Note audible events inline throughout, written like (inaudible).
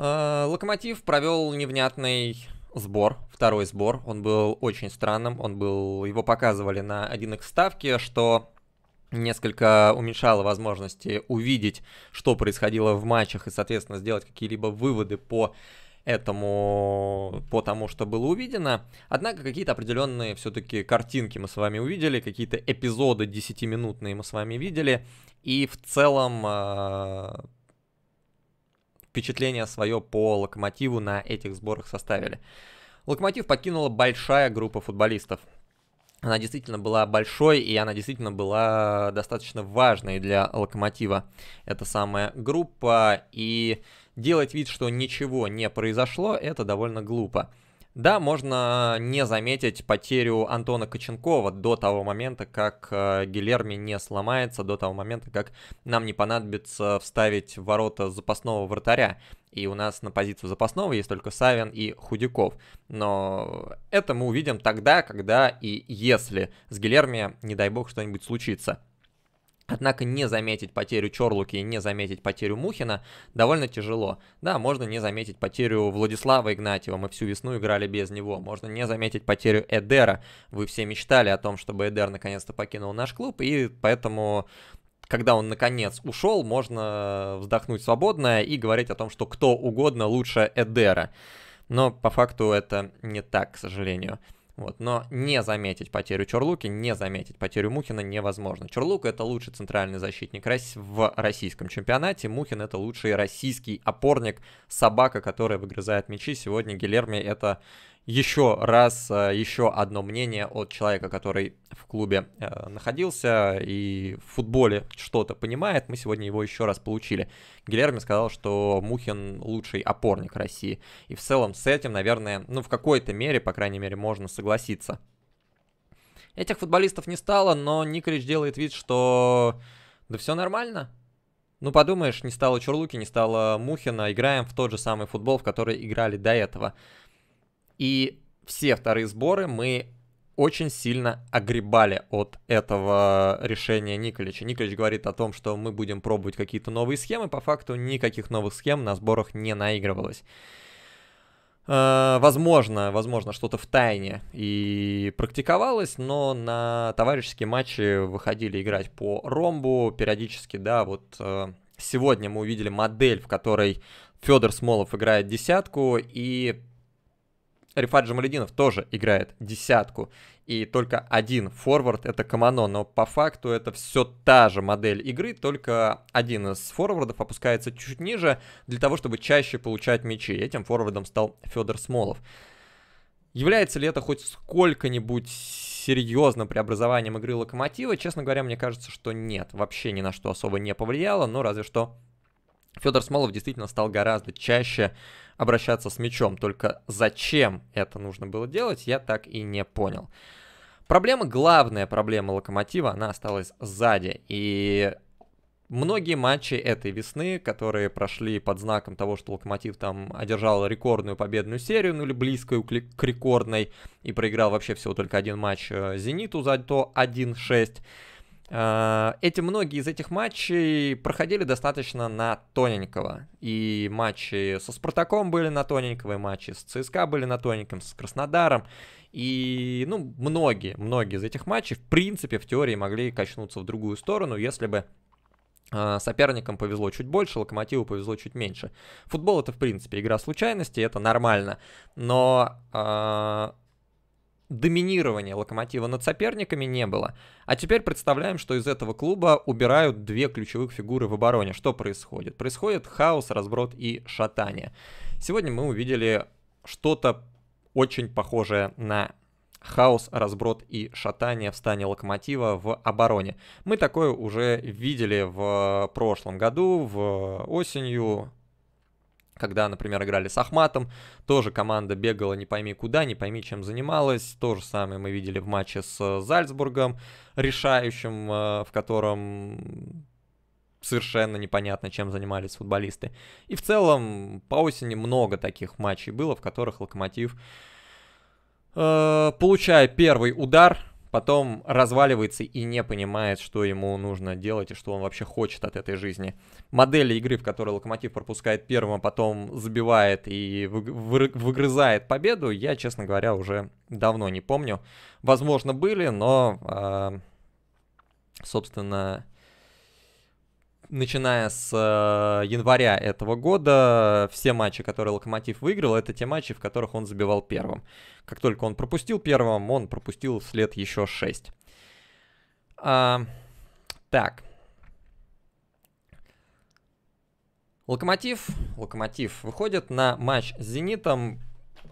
Э, Локомотив провел невнятный сбор, второй сбор. Он был очень странным, он был, его показывали на 1x ставке, что несколько уменьшало возможности увидеть, что происходило в матчах и, соответственно, сделать какие-либо выводы по этому, по тому, что было увидено. Однако какие-то определенные все-таки картинки мы с вами увидели, какие-то эпизоды 10-минутные мы с вами видели. И в целом э, впечатление свое по Локомотиву на этих сборах составили. Локомотив покинула большая группа футболистов. Она действительно была большой, и она действительно была достаточно важной для Локомотива. Это самая группа, и делать вид, что ничего не произошло, это довольно глупо. Да, можно не заметить потерю Антона Коченкова до того момента, как э, Гилерми не сломается, до того момента, как нам не понадобится вставить в ворота запасного вратаря. И у нас на позицию запасного есть только Савин и Худяков. Но это мы увидим тогда, когда и если с Гилерми, не дай бог, что-нибудь случится. Однако не заметить потерю Чорлуки и не заметить потерю Мухина довольно тяжело. Да, можно не заметить потерю Владислава Игнатьева, мы всю весну играли без него. Можно не заметить потерю Эдера. Вы все мечтали о том, чтобы Эдер наконец-то покинул наш клуб, и поэтому когда он наконец ушел, можно вздохнуть свободно и говорить о том, что кто угодно лучше Эдера. Но по факту это не так, к сожалению. Вот. Но не заметить потерю Черлуки, не заметить потерю Мухина невозможно. Черлука это лучший центральный защитник в российском чемпионате. Мухин это лучший российский опорник, собака, которая выгрызает мячи. Сегодня Гилерми это еще раз, э, еще одно мнение от человека, который в клубе э, находился и в футболе что-то понимает. Мы сегодня его еще раз получили. Гильерми сказал, что Мухин лучший опорник России. И в целом с этим, наверное, ну в какой-то мере, по крайней мере, можно согласиться. Этих футболистов не стало, но Николич делает вид, что да все нормально, ну, подумаешь, не стало Чурлуки, не стало Мухина, играем в тот же самый футбол, в который играли до этого. И все вторые сборы мы очень сильно огребали от этого решения Николича. Николич говорит о том, что мы будем пробовать какие-то новые схемы. По факту никаких новых схем на сборах не наигрывалось. Э, возможно, возможно, что-то в тайне и практиковалось, но на товарищеские матчи выходили играть по ромбу периодически, да, вот э, сегодня мы увидели модель, в которой Федор Смолов играет десятку, и Рифат Джамалединов тоже играет десятку, и только один форвард — это Камано, но по факту это все та же модель игры, только один из форвардов опускается чуть ниже для того, чтобы чаще получать мячи. Этим форвардом стал Федор Смолов. Является ли это хоть сколько-нибудь серьезным преобразованием игры Локомотива? Честно говоря, мне кажется, что нет. Вообще ни на что особо не повлияло, но разве что Федор Смолов действительно стал гораздо чаще обращаться с мячом. Только зачем это нужно было делать, я так и не понял. Проблема, главная проблема Локомотива, она осталась сзади. И многие матчи этой весны, которые прошли под знаком того, что Локомотив там одержал рекордную победную серию, ну или близкую к рекордной, и проиграл вообще всего только один матч э, Зениту за то 1-6, Э, эти многие из этих матчей проходили достаточно на тоненького. И матчи со Спартаком были на тоненького, и матчи с ЦСКА были на тоненьком, с Краснодаром. И, ну, многие, многие из этих матчей, в принципе, в теории могли качнуться в другую сторону, если бы э, соперникам повезло чуть больше, Локомотиву повезло чуть меньше. Футбол это, в принципе, игра случайности, это нормально. Но э, доминирования Локомотива над соперниками не было. А теперь представляем, что из этого клуба убирают две ключевых фигуры в обороне. Что происходит? Происходит хаос, разброд и шатание. Сегодня мы увидели что-то очень похожее на хаос, разброд и шатание в стане локомотива в обороне. Мы такое уже видели в прошлом году, в осенью, когда, например, играли с Ахматом, тоже команда бегала не пойми куда, не пойми чем занималась. То же самое мы видели в матче с э, Зальцбургом, решающим, э, в котором совершенно непонятно, чем занимались футболисты. И в целом по осени много таких матчей было, в которых Локомотив, э, получая первый удар, потом разваливается и не понимает, что ему нужно делать и что он вообще хочет от этой жизни. Модели игры, в которой Локомотив пропускает первым, а потом забивает и выгрызает победу, я, честно говоря, уже давно не помню. Возможно, были, но, а, собственно, начиная с э, января этого года, все матчи, которые Локомотив выиграл, это те матчи, в которых он забивал первым. Как только он пропустил первым, он пропустил вслед еще шесть. А, так. Локомотив, Локомотив выходит на матч с Зенитом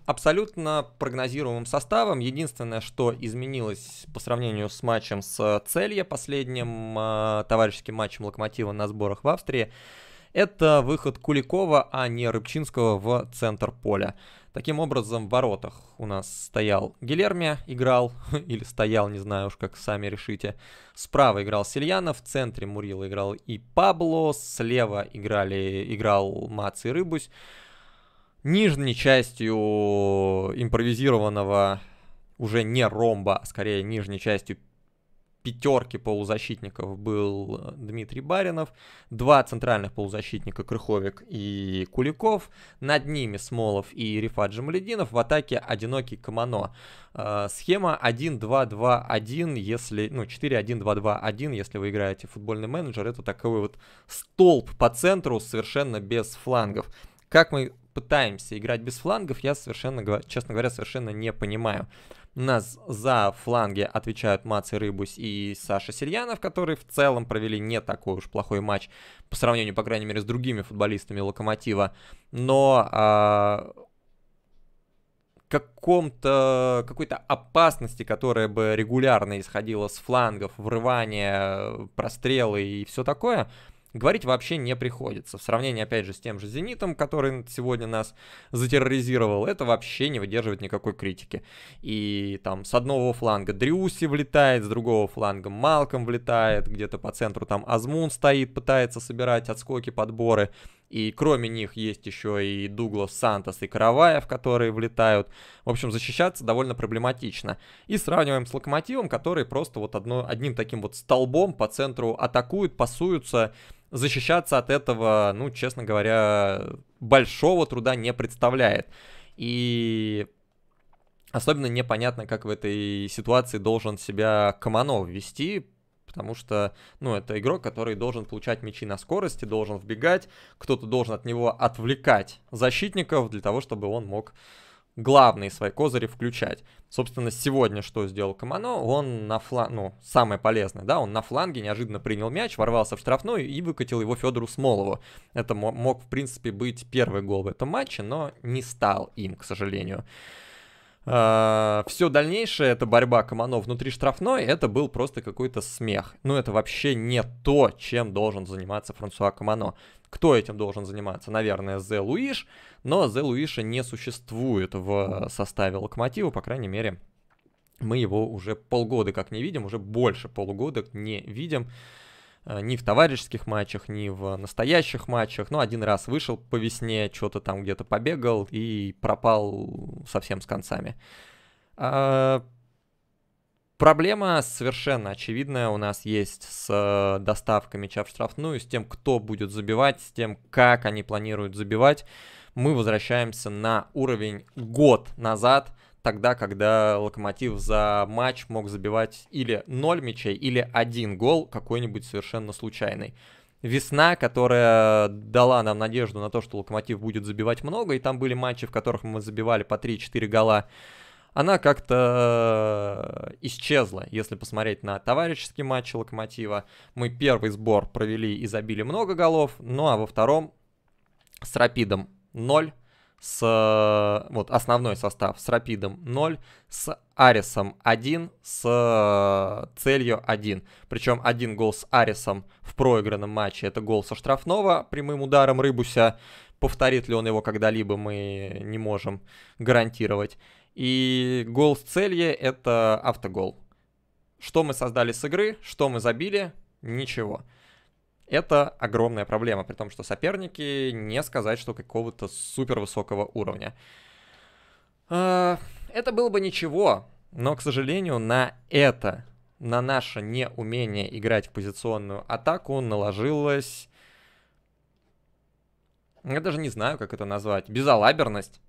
абсолютно прогнозируемым составом. Единственное, что изменилось по сравнению с матчем с э, Целье последним э, товарищеским матчем Локомотива на сборах в Австрии, это выход Куликова, а не Рыбчинского в центр поля. Таким образом, в воротах у нас стоял Гилерми, играл, (laughs) или стоял, не знаю уж, как сами решите. Справа играл Сильянов, в центре Мурила играл и Пабло, слева играли, играл Мац и Рыбусь нижней частью импровизированного уже не ромба, а скорее нижней частью пятерки полузащитников был э, Дмитрий Баринов, два центральных полузащитника Крыховик и Куликов, над ними Смолов и Рифат Джамалединов, в атаке одинокий Камано. Э, схема 1-2-2-1, если, ну, 4-1-2-2-1, если вы играете в футбольный менеджер, это такой вот столб по центру, совершенно без флангов. Как мы пытаемся играть без флангов, я совершенно, честно говоря, совершенно не понимаю. У нас за фланги отвечают Мац и Рыбусь и Саша Сельянов, которые в целом провели не такой уж плохой матч по сравнению, по крайней мере, с другими футболистами Локомотива. Но а, каком-то какой-то опасности, которая бы регулярно исходила с флангов, врывания, прострелы и все такое – говорить вообще не приходится. В сравнении, опять же, с тем же «Зенитом», который сегодня нас затерроризировал, это вообще не выдерживает никакой критики. И там с одного фланга Дрюси влетает, с другого фланга Малком влетает, где-то по центру там Азмун стоит, пытается собирать отскоки, подборы. И кроме них есть еще и Дуглас Сантос и Караваев, которые влетают. В общем, защищаться довольно проблематично. И сравниваем с Локомотивом, который просто вот одно, одним таким вот столбом по центру атакуют, пасуются. Защищаться от этого, ну, честно говоря, большого труда не представляет. И особенно непонятно, как в этой ситуации должен себя Команов вести, потому что, ну, это игрок, который должен получать мячи на скорости, должен вбегать, кто-то должен от него отвлекать защитников для того, чтобы он мог главные свои козыри включать. Собственно, сегодня что сделал Камано? Он на фланге, ну, самое полезное, да, он на фланге неожиданно принял мяч, ворвался в штрафную и выкатил его Федору Смолову. Это мог, в принципе, быть первый гол в этом матче, но не стал им, к сожалению. А, Все дальнейшее, это борьба Комано внутри штрафной, это был просто какой-то смех. Ну, это вообще не то, чем должен заниматься Франсуа Комано. Кто этим должен заниматься? Наверное, Зе Луиш, но Зе Луиша не существует в составе Локомотива, по крайней мере, мы его уже полгода как не видим, уже больше полугода не видим. Э, ни в товарищеских матчах, ни в настоящих матчах. Ну, один раз вышел по весне, что-то там где-то побегал и пропал совсем с концами. А... Проблема совершенно очевидная у нас есть с доставками мяча в штрафную, с тем, кто будет забивать, с тем, как они планируют забивать. Мы возвращаемся на уровень год назад – тогда, когда Локомотив за матч мог забивать или 0 мячей, или один гол какой-нибудь совершенно случайный. Весна, которая дала нам надежду на то, что Локомотив будет забивать много, и там были матчи, в которых мы забивали по 3-4 гола, она как-то исчезла. Если посмотреть на товарищеские матчи Локомотива, мы первый сбор провели и забили много голов, ну а во втором с Рапидом 0, с э, вот основной состав с Рапидом 0, с Арисом 1, с э, целью 1. Причем один гол с Арисом в проигранном матче это гол со штрафного прямым ударом Рыбуся. Повторит ли он его когда-либо, мы не можем гарантировать. И гол с целью это автогол. Что мы создали с игры, что мы забили, ничего. Это огромная проблема, при том, что соперники не сказать, что какого-то супер высокого уровня. А, это было бы ничего, но, к сожалению, на это, на наше неумение играть в позиционную атаку наложилось... Я даже не знаю, как это назвать. Безалаберность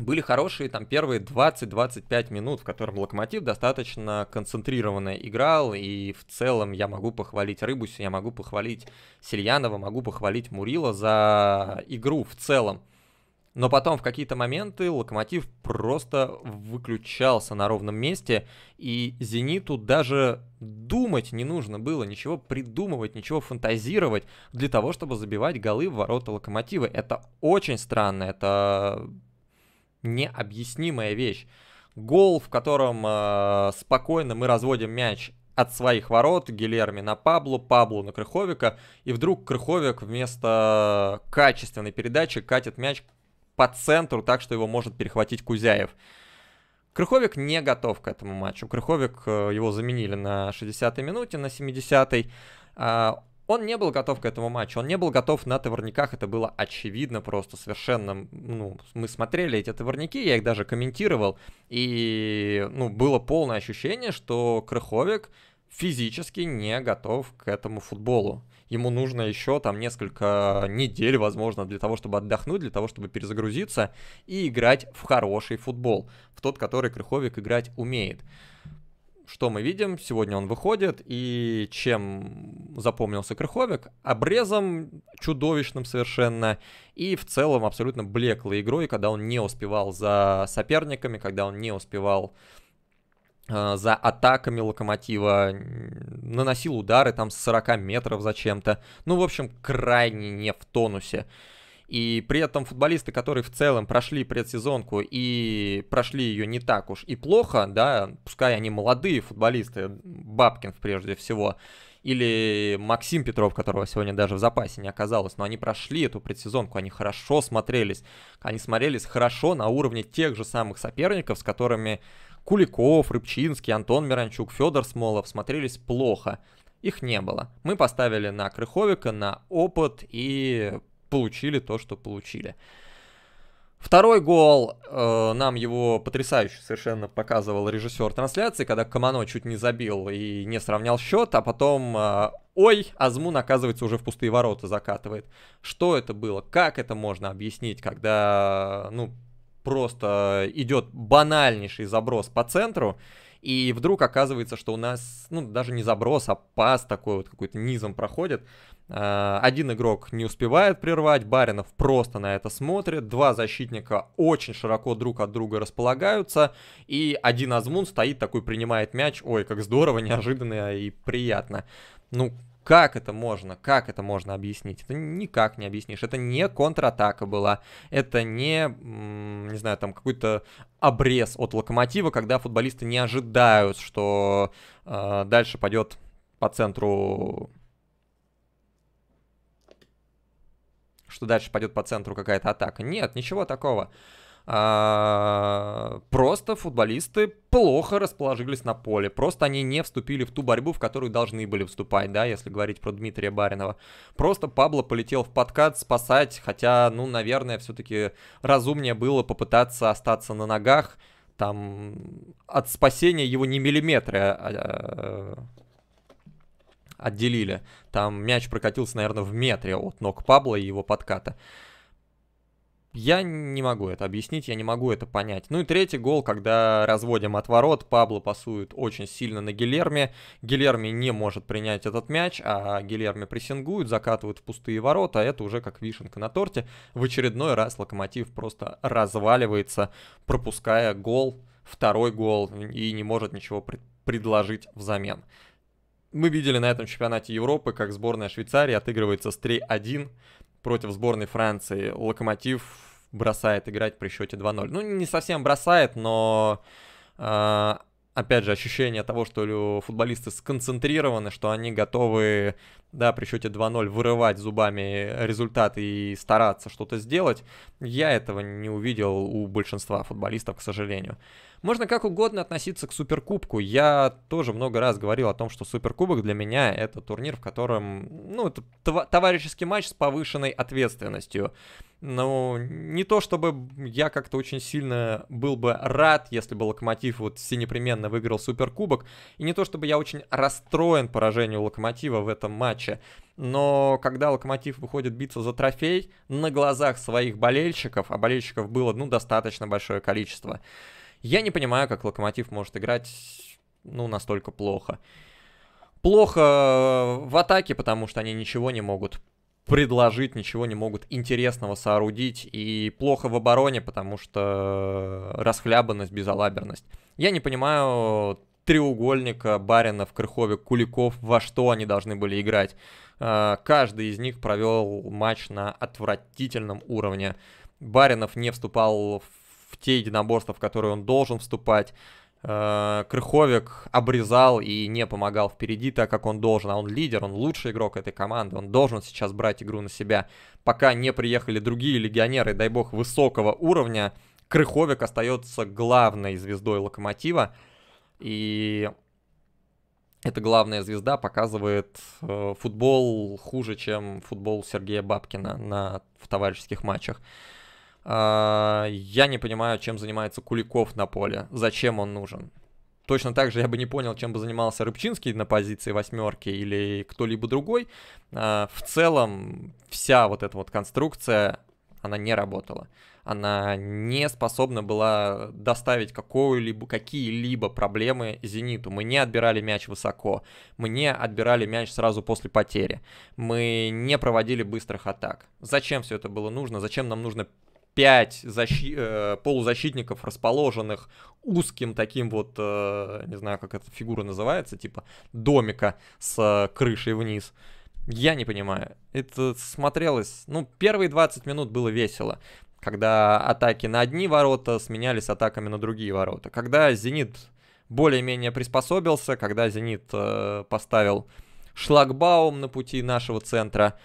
были хорошие там первые 20-25 минут, в котором Локомотив достаточно концентрированно играл, и в целом я могу похвалить Рыбуся, я могу похвалить Сильянова, могу похвалить Мурила за игру в целом. Но потом в какие-то моменты Локомотив просто выключался на ровном месте, и Зениту даже думать не нужно было, ничего придумывать, ничего фантазировать для того, чтобы забивать голы в ворота Локомотива. Это очень странно, это необъяснимая вещь. Гол, в котором э, спокойно мы разводим мяч от своих ворот, Гилерми на Паблу, Паблу на Крыховика, и вдруг Крыховик вместо качественной передачи катит мяч по центру, так что его может перехватить Кузяев. Крыховик не готов к этому матчу. Крыховик, э, его заменили на 60-й минуте, на 70-й. Он не был готов к этому матчу, он не был готов на товарниках, это было очевидно просто совершенно. Ну, мы смотрели эти товарники, я их даже комментировал, и, ну, было полное ощущение, что Крыховик физически не готов к этому футболу. Ему нужно еще там несколько недель, возможно, для того, чтобы отдохнуть, для того, чтобы перезагрузиться и играть в хороший футбол, в тот, который Крыховик играть умеет что мы видим? Сегодня он выходит, и чем запомнился Крыховик, обрезом чудовищным совершенно и в целом абсолютно блеклой игрой, когда он не успевал за соперниками, когда он не успевал э, за атаками локомотива, наносил удары там с 40 метров зачем-то. Ну, в общем, крайне не в тонусе. И при этом футболисты, которые в целом прошли предсезонку и прошли ее не так уж и плохо, да, пускай они молодые футболисты, Бабкин прежде всего, или Максим Петров, которого сегодня даже в запасе не оказалось, но они прошли эту предсезонку, они хорошо смотрелись, они смотрелись хорошо на уровне тех же самых соперников, с которыми Куликов, Рыбчинский, Антон Миранчук, Федор Смолов смотрелись плохо. Их не было. Мы поставили на Крыховика, на опыт и получили то, что получили. Второй гол, э, нам его потрясающе совершенно показывал режиссер трансляции, когда Камано чуть не забил и не сравнял счет, а потом, э, ой, Азмун, оказывается, уже в пустые ворота закатывает. Что это было? Как это можно объяснить, когда, ну, просто идет банальнейший заброс по центру, и вдруг оказывается, что у нас, ну, даже не заброс, а пас такой вот какой-то низом проходит. Э, один игрок не успевает прервать, Баринов просто на это смотрит, два защитника очень широко друг от друга располагаются, и один Азмун стоит такой, принимает мяч, ой, как здорово, (laughs) неожиданно и приятно. Ну, как это можно? Как это можно объяснить? Это никак не объяснишь. Это не контратака была. Это не, не знаю, там какой-то обрез от локомотива, когда футболисты не ожидают, что э, дальше пойдет по центру что дальше пойдет по центру какая-то атака. Нет, ничего такого. А, просто футболисты плохо расположились на поле. Просто они не вступили в ту борьбу, в которую должны были вступать, да, если говорить про Дмитрия Баринова. Просто Пабло полетел в подкат спасать, хотя, ну, наверное, все-таки разумнее было попытаться остаться на ногах. Там от спасения его не миллиметра а, отделили. Там мяч прокатился, наверное, в метре от ног Пабло и его подката. Я не могу это объяснить, я не могу это понять. Ну и третий гол, когда разводим от ворот, Пабло пасует очень сильно на Гилерме. Гилерми не может принять этот мяч, а Гилерми прессингуют, закатывают в пустые ворота, а это уже как вишенка на торте. В очередной раз Локомотив просто разваливается, пропуская гол, второй гол и не может ничего предложить взамен. Мы видели на этом чемпионате Европы, как сборная Швейцарии отыгрывается с 3-1 против сборной Франции. Локомотив бросает играть при счете 2-0. Ну, не совсем бросает, но э, опять же ощущение того, что футболисты сконцентрированы, что они готовы, да, при счете 2-0 вырывать зубами результат и стараться что-то сделать. Я этого не увидел у большинства футболистов, к сожалению. Можно как угодно относиться к Суперкубку. Я тоже много раз говорил о том, что Суперкубок для меня это турнир, в котором, ну, это товарищеский матч с повышенной ответственностью. Ну, не то чтобы я как-то очень сильно был бы рад, если бы Локомотив вот все непременно выиграл Суперкубок, и не то чтобы я очень расстроен поражению Локомотива в этом матче, но когда Локомотив выходит биться за трофей на глазах своих болельщиков, а болельщиков было, ну, достаточно большое количество, я не понимаю, как Локомотив может играть, ну, настолько плохо. Плохо э, в атаке, потому что они ничего не могут предложить, ничего не могут интересного соорудить. И плохо в обороне, потому что э, расхлябанность, безалаберность. Я не понимаю треугольника Баринов, Крыховик, Куликов, во что они должны были играть. Э, каждый из них провел матч на отвратительном уровне. Баринов не вступал в в те единоборства, в которые он должен вступать. Э, Крыховик обрезал и не помогал впереди, так как он должен. А он лидер, он лучший игрок этой команды, он должен сейчас брать игру на себя. Пока не приехали другие легионеры, дай бог, высокого уровня, Крыховик остается главной звездой Локомотива. И эта главная звезда показывает э, футбол хуже, чем футбол Сергея Бабкина на, в товарищеских матчах. А, я не понимаю, чем занимается Куликов на поле, зачем он нужен. Точно так же я бы не понял, чем бы занимался Рыбчинский на позиции восьмерки или кто-либо другой. А, в целом вся вот эта вот конструкция, она не работала. Она не способна была доставить какую-либо, какие-либо проблемы «Зениту». Мы не отбирали мяч высоко, мы не отбирали мяч сразу после потери, мы не проводили быстрых атак. Зачем все это было нужно? Зачем нам нужно пять защи- э, полузащитников, расположенных узким таким вот, э, не знаю, как эта фигура называется, типа домика с э, крышей вниз. Я не понимаю. Это смотрелось... Ну, первые 20 минут было весело, когда атаки на одни ворота сменялись атаками на другие ворота. Когда «Зенит» более-менее приспособился, когда «Зенит» э, поставил шлагбаум на пути нашего центра,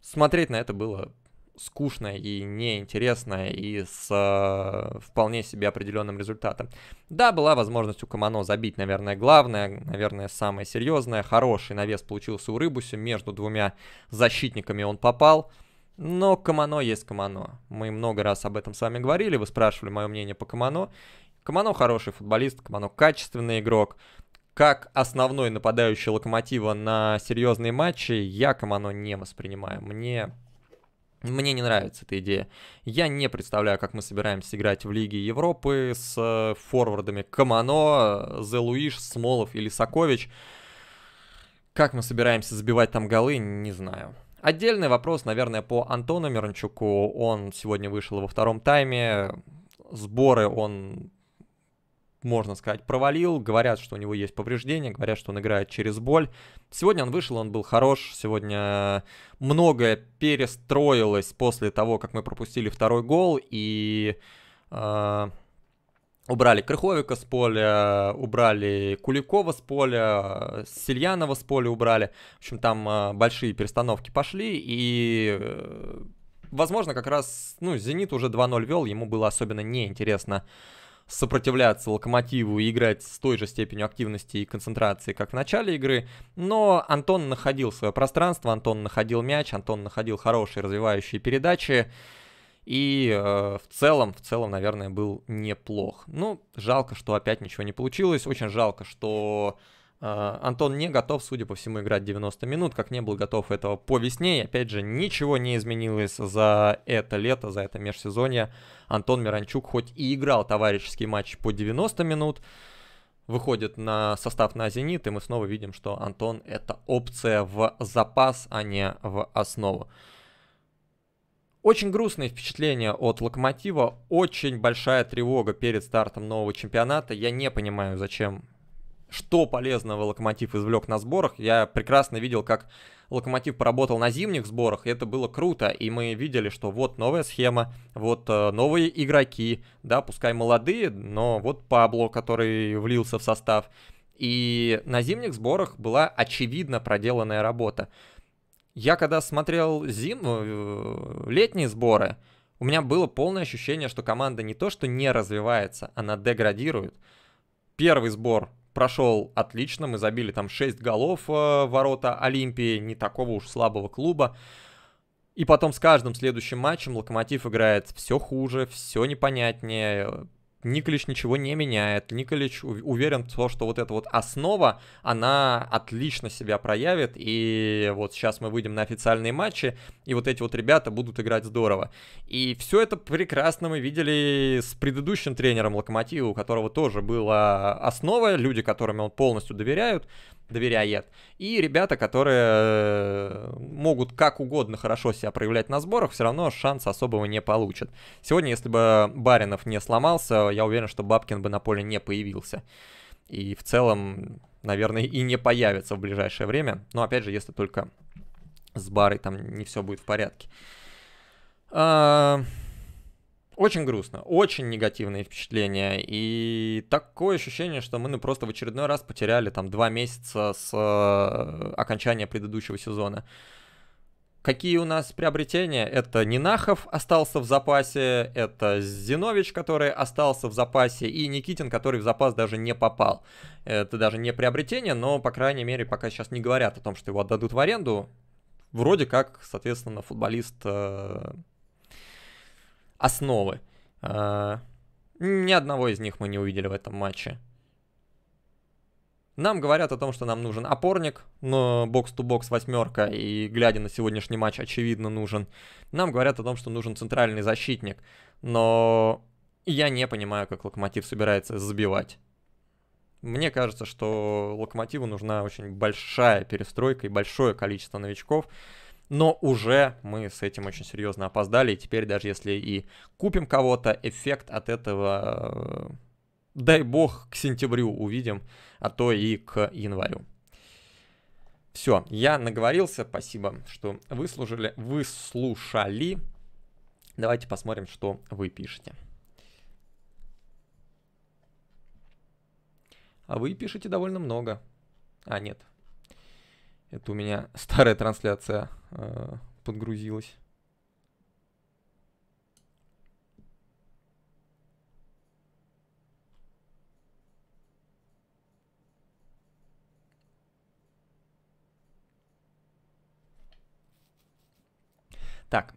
смотреть на это было скучно и неинтересно и с э, вполне себе определенным результатом. Да, была возможность у Камано забить, наверное, главное, наверное, самое серьезное. Хороший навес получился у Рыбуси, между двумя защитниками он попал. Но Камано есть Камано. Мы много раз об этом с вами говорили, вы спрашивали мое мнение по Камано. Камано хороший футболист, Камано качественный игрок. Как основной нападающий Локомотива на серьезные матчи я Камано не воспринимаю. Мне мне не нравится эта идея. Я не представляю, как мы собираемся играть в Лиге Европы с э, форвардами Камано, Зелуиш, Смолов или Сокович. Как мы собираемся забивать там голы, не знаю. Отдельный вопрос, наверное, по Антону Мирончуку. Он сегодня вышел во втором тайме. Сборы он можно сказать, провалил. Говорят, что у него есть повреждения, говорят, что он играет через боль. Сегодня он вышел, он был хорош. Сегодня многое перестроилось после того, как мы пропустили второй гол. И э, убрали Крыховика с поля, убрали Куликова с поля, Сильянова с поля убрали. В общем, там э, большие перестановки пошли. И... Э, возможно, как раз, ну, «Зенит» уже 2-0 вел, ему было особенно неинтересно сопротивляться локомотиву и играть с той же степенью активности и концентрации, как в начале игры. Но Антон находил свое пространство, Антон находил мяч, Антон находил хорошие развивающие передачи. И э, в целом, в целом, наверное, был неплох. Ну, жалко, что опять ничего не получилось. Очень жалко, что а, Антон не готов, судя по всему, играть 90 минут, как не был готов этого по весне. И опять же, ничего не изменилось за это лето, за это межсезонье. Антон Миранчук хоть и играл товарищеский матч по 90 минут, выходит на состав на «Зенит», и мы снова видим, что Антон — это опция в запас, а не в основу. Очень грустные впечатления от «Локомотива», очень большая тревога перед стартом нового чемпионата. Я не понимаю, зачем что полезного Локомотив извлек на сборах. Я прекрасно видел, как Локомотив поработал на зимних сборах, и это было круто. И мы видели, что вот новая схема, вот э, новые игроки, да, пускай молодые, но вот Пабло, который влился в состав. И на зимних сборах была очевидно проделанная работа. Я когда смотрел зим... Э, летние сборы, у меня было полное ощущение, что команда не то что не развивается, она деградирует. Первый сбор прошел отлично, мы забили там 6 голов э, в ворота Олимпии, не такого уж слабого клуба. И потом с каждым следующим матчем Локомотив играет все хуже, все непонятнее, Николич ничего не меняет. Николич уверен в том, что вот эта вот основа, она отлично себя проявит. И вот сейчас мы выйдем на официальные матчи, и вот эти вот ребята будут играть здорово. И все это прекрасно мы видели с предыдущим тренером Локомотива, у которого тоже была основа, люди, которым он полностью доверяют, доверяет. И ребята, которые э, могут как угодно хорошо себя проявлять на сборах, все равно шанс особого не получат. Сегодня, если бы Баринов не сломался, я уверен, что Бабкин бы на поле не появился. И в целом, наверное, и не появится в ближайшее время. Но опять же, если только с Барой там не все будет в порядке. А... Очень грустно, очень негативные впечатления. И такое ощущение, что мы ну, просто в очередной раз потеряли там два месяца с э, окончания предыдущего сезона. Какие у нас приобретения? Это Нинахов остался в запасе, это Зинович, который остался в запасе, и Никитин, который в запас даже не попал. Это даже не приобретение, но, по крайней мере, пока сейчас не говорят о том, что его отдадут в аренду. Вроде как, соответственно, футболист э, основы. Э, ни одного из них мы не увидели в этом матче. Нам говорят о том, что нам нужен опорник, но бокс-ту-бокс восьмерка, и глядя на сегодняшний матч, очевидно, нужен. Нам говорят о том, что нужен центральный защитник, но я не понимаю, как Локомотив собирается забивать. Мне кажется, что Локомотиву нужна очень большая перестройка и большое количество новичков, но уже мы с этим очень серьезно опоздали, и теперь даже если и купим кого-то, эффект от этого э, дай бог, к сентябрю увидим, а то и к январю. Все, я наговорился, спасибо, что выслужили, выслушали. Давайте посмотрим, что вы пишете. А вы пишете довольно много. А, нет. Это у меня (laughs) старая трансляция э, подгрузилась. Так,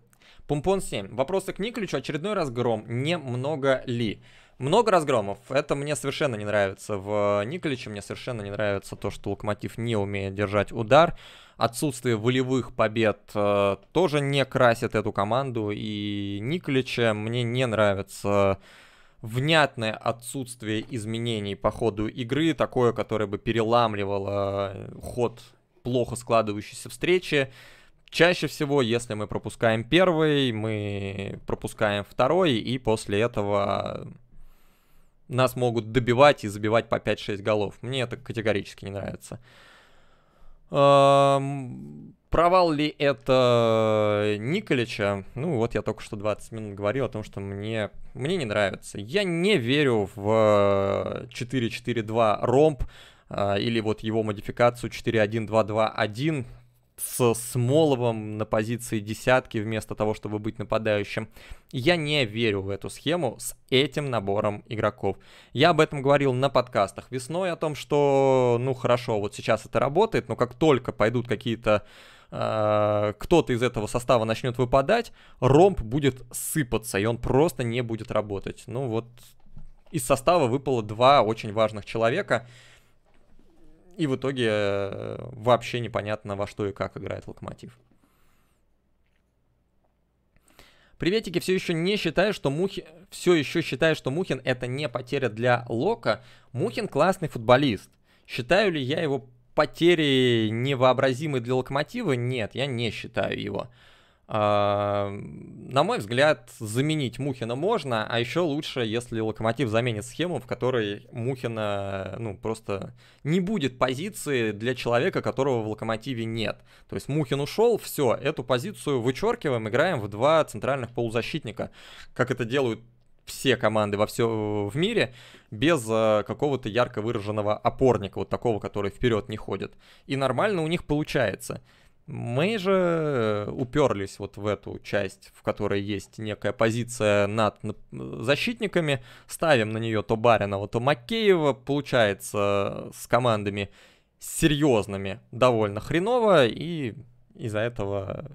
Пумпон 7. Вопросы к Никличу. Очередной разгром. Немного ли? Много разгромов. Это мне совершенно не нравится в э, Николиче. Мне совершенно не нравится то, что Локомотив не умеет держать удар. Отсутствие волевых побед э, тоже не красит эту команду. И Николича мне не нравится внятное отсутствие изменений по ходу игры. Такое, которое бы переламливало э, ход плохо складывающейся встречи. Чаще всего, если мы пропускаем первый, мы пропускаем второй, и после этого нас могут добивать и забивать по 5-6 голов. Мне это категорически не нравится. Эм, провал ли это Николича? Ну, вот я только что 20 минут говорил о том, что мне, мне не нравится. Я не верю в 4-4-2 ромб э, или вот его модификацию 4-1-2-2-1 с Смоловым на позиции десятки вместо того, чтобы быть нападающим. Я не верю в эту схему с этим набором игроков. Я об этом говорил на подкастах весной, о том, что, ну хорошо, вот сейчас это работает, но как только пойдут какие-то а, кто-то из этого состава начнет выпадать, ромб будет сыпаться, и он просто не будет работать. Ну вот из состава выпало два очень важных человека. И в итоге э, вообще непонятно, во что и как играет Локомотив. Приветики все еще не считаю, что Мухин... Все еще считаю, что Мухин это не потеря для Лока. Мухин классный футболист. Считаю ли я его потери невообразимой для Локомотива? Нет, я не считаю его. На мой взгляд, заменить Мухина можно, а еще лучше, если Локомотив заменит схему, в которой Мухина, ну, просто не будет позиции для человека, которого в Локомотиве нет. То есть Мухин ушел, все, эту позицию вычеркиваем, играем в два центральных полузащитника, как это делают все команды во все в мире без э, какого-то ярко выраженного опорника, вот такого, который вперед не ходит. И нормально у них получается. Мы же э, уперлись вот в эту часть, в которой есть некая позиция над защитниками, ставим на нее то Баринова, то Макеева, получается с командами серьезными довольно хреново, и из-за этого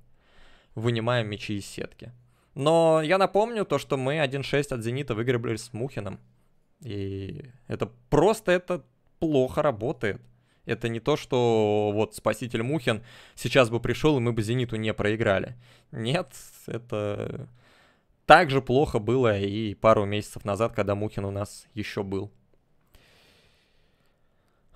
вынимаем мячи из сетки. Но я напомню то, что мы 1-6 от «Зенита» выиграли с Мухиным. И это просто это плохо работает. Это не то, что вот спаситель Мухин сейчас бы пришел, и мы бы «Зениту» не проиграли. Нет, это... Так же плохо было и пару месяцев назад, когда Мухин у нас еще был.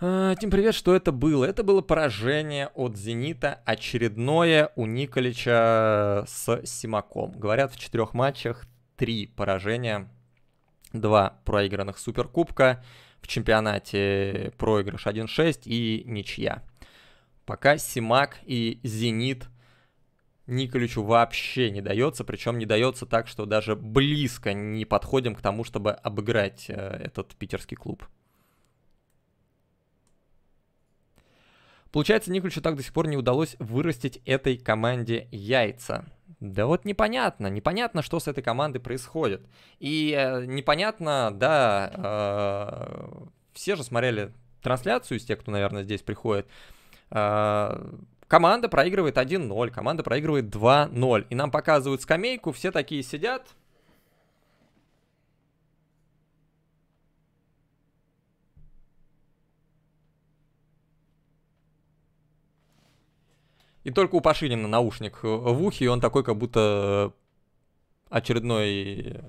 А, Тим, привет, что это было? Это было поражение от «Зенита», очередное у Николича с Симаком. Говорят, в четырех матчах три поражения, два проигранных Суперкубка, в чемпионате проигрыш 1-6 и ничья. Пока Симак и Зенит Николичу вообще не дается, причем не дается так, что даже близко не подходим к тому, чтобы обыграть э, этот питерский клуб. Получается, Николичу так до сих пор не удалось вырастить этой команде яйца. Да вот непонятно, непонятно, что с этой командой происходит. И э, непонятно, да, э, все же смотрели трансляцию из тех, кто, наверное, здесь приходит. Э, команда проигрывает 1-0, команда проигрывает 2-0. И нам показывают скамейку, все такие сидят, И только у Пашинина наушник э, в ухе, и он такой, как будто э, очередной,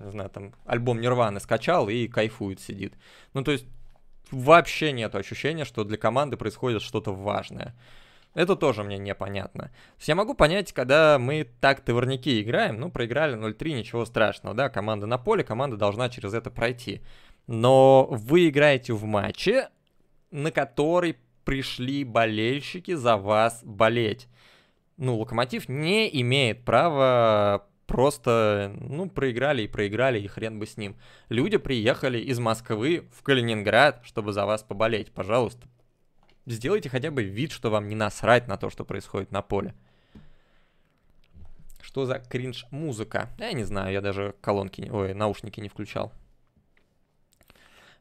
не знаю, там, альбом Нирваны скачал и кайфует, сидит. Ну, то есть, вообще нет ощущения, что для команды происходит что-то важное. Это тоже мне непонятно. То есть я могу понять, когда мы так товарники играем, ну, проиграли 0-3, ничего страшного, да, команда на поле, команда должна через это пройти. Но вы играете в матче, на который пришли болельщики за вас болеть ну, Локомотив не имеет права просто, ну, проиграли и проиграли, и хрен бы с ним. Люди приехали из Москвы в Калининград, чтобы за вас поболеть. Пожалуйста, сделайте хотя бы вид, что вам не насрать на то, что происходит на поле. Что за кринж-музыка? Я не знаю, я даже колонки, ой, наушники не включал.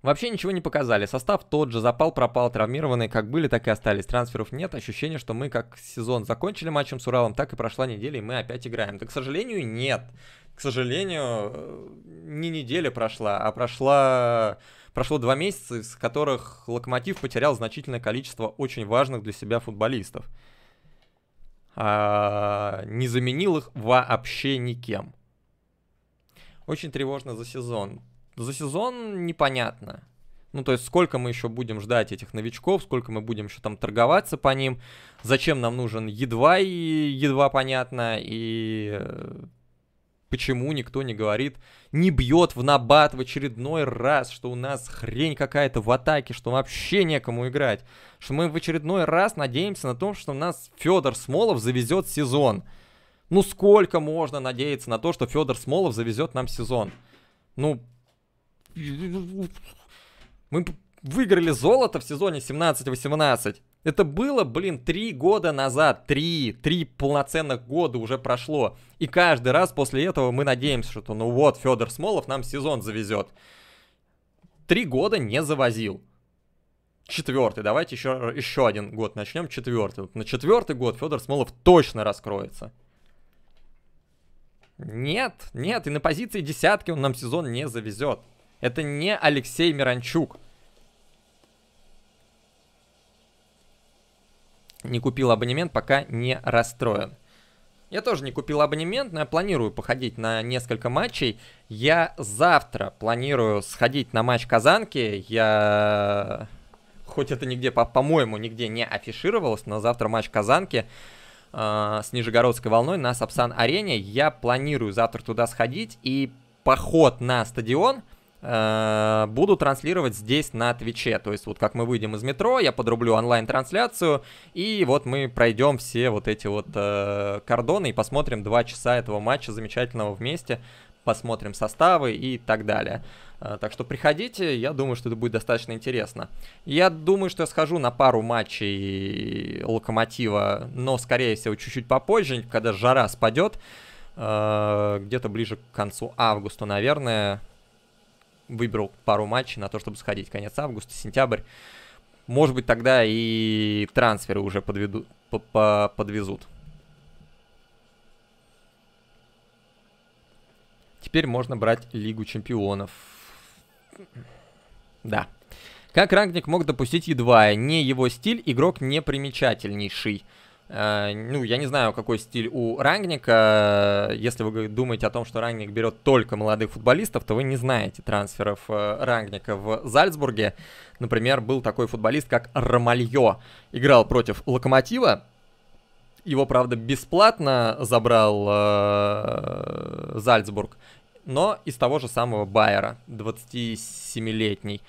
Вообще ничего не показали. Состав тот же, запал пропал, травмированные как были, так и остались. Трансферов нет. Ощущение, что мы как сезон закончили матчем с Уралом, так и прошла неделя, и мы опять играем. Да, к сожалению, нет. К сожалению, э, не неделя прошла, а прошла... Прошло два месяца, из которых Локомотив потерял значительное количество очень важных для себя футболистов. А, не заменил их вообще никем. Очень тревожно за сезон. Ну, за сезон непонятно. Ну, то есть, сколько мы еще будем ждать этих новичков, сколько мы будем еще там торговаться по ним, зачем нам нужен едва и едва понятно, и э, почему никто не говорит, не бьет в набат в очередной раз, что у нас хрень какая-то в атаке, что вообще некому играть, что мы в очередной раз надеемся на то, что у нас Федор Смолов завезет сезон. Ну, сколько можно надеяться на то, что Федор Смолов завезет нам сезон? Ну, мы выиграли золото в сезоне 17-18. Это было, блин, три года назад. Три, три полноценных года уже прошло. И каждый раз после этого мы надеемся, что ну вот, Федор Смолов нам сезон завезет. Три года не завозил. Четвертый, давайте еще, еще один год начнем, четвертый. На четвертый год Федор Смолов точно раскроется. Нет, нет, и на позиции десятки он нам сезон не завезет. Это не Алексей Миранчук. Не купил абонемент, пока не расстроен. Я тоже не купил абонемент, но я планирую походить на несколько матчей. Я завтра планирую сходить на матч Казанки. Я... Хоть это нигде, по-моему, по нигде не афишировалось, но завтра матч Казанки э, с Нижегородской волной на Сапсан-арене. Я планирую завтра туда сходить и поход на стадион – Э, буду транслировать здесь на Твиче. То есть вот как мы выйдем из метро, я подрублю онлайн-трансляцию, и вот мы пройдем все вот эти вот э, кордоны и посмотрим два часа этого матча замечательного вместе, посмотрим составы и так далее. Э, так что приходите, я думаю, что это будет достаточно интересно. Я думаю, что я схожу на пару матчей Локомотива, но, скорее всего, чуть-чуть попозже, когда жара спадет, э, где-то ближе к концу августа, наверное, Выбрал пару матчей на то, чтобы сходить конец августа, сентябрь. Может быть, тогда и трансферы уже подведу, подвезут. Теперь можно брать Лигу Чемпионов. Да. Как Рангник мог допустить едва? Не его стиль, игрок непримечательнейший. Э, ну, я не знаю, какой стиль у Рангника. Э, если вы думаете о том, что Рангник берет только молодых футболистов, то вы не знаете трансферов э, Рангника в Зальцбурге. Например, был такой футболист, как Ромальо. Играл против Локомотива. Его, правда, бесплатно забрал Зальцбург, но из того же самого Байера, 27-летний.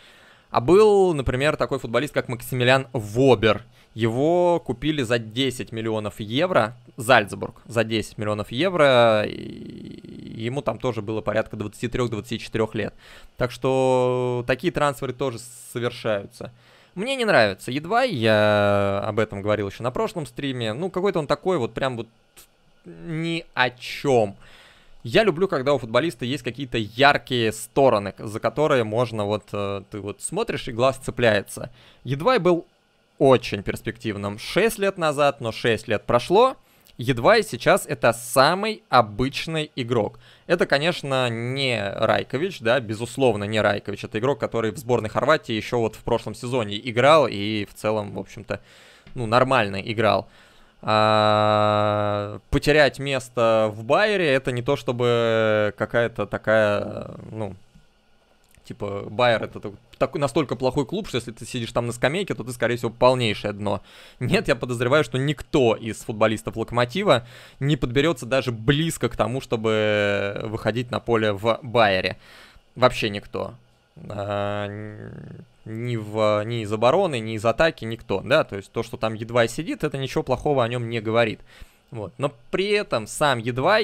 А был, например, такой футболист, как Максимилиан Вобер – его купили за 10 миллионов евро, Зальцбург, за 10 миллионов евро, и ему там тоже было порядка 23-24 лет. Так что такие трансферы тоже совершаются. Мне не нравится едва, я об этом говорил еще на прошлом стриме. Ну, какой-то он такой вот прям вот ни о чем. Я люблю, когда у футболиста есть какие-то яркие стороны, за которые можно вот... Э, ты вот смотришь, и глаз цепляется. Едва был очень перспективным 6 лет назад, но 6 лет прошло. Едва и сейчас это самый обычный игрок. Это, конечно, не Райкович, да, безусловно, не Райкович. Это игрок, который в сборной Хорватии еще вот в прошлом сезоне играл и в целом, в общем-то, ну, нормально играл. А, потерять место в Байере это не то, чтобы какая-то такая, ну, типа, Байер это так, настолько плохой клуб, что если ты сидишь там на скамейке, то ты, скорее всего, полнейшее дно. Нет, я подозреваю, что никто из футболистов Локомотива не подберется даже близко к тому, чтобы выходить на поле в Байере. Вообще никто. А, ни, в, ни из обороны, ни из атаки, никто, да, то есть то, что там едва сидит, это ничего плохого о нем не говорит. Вот. Но при этом сам едва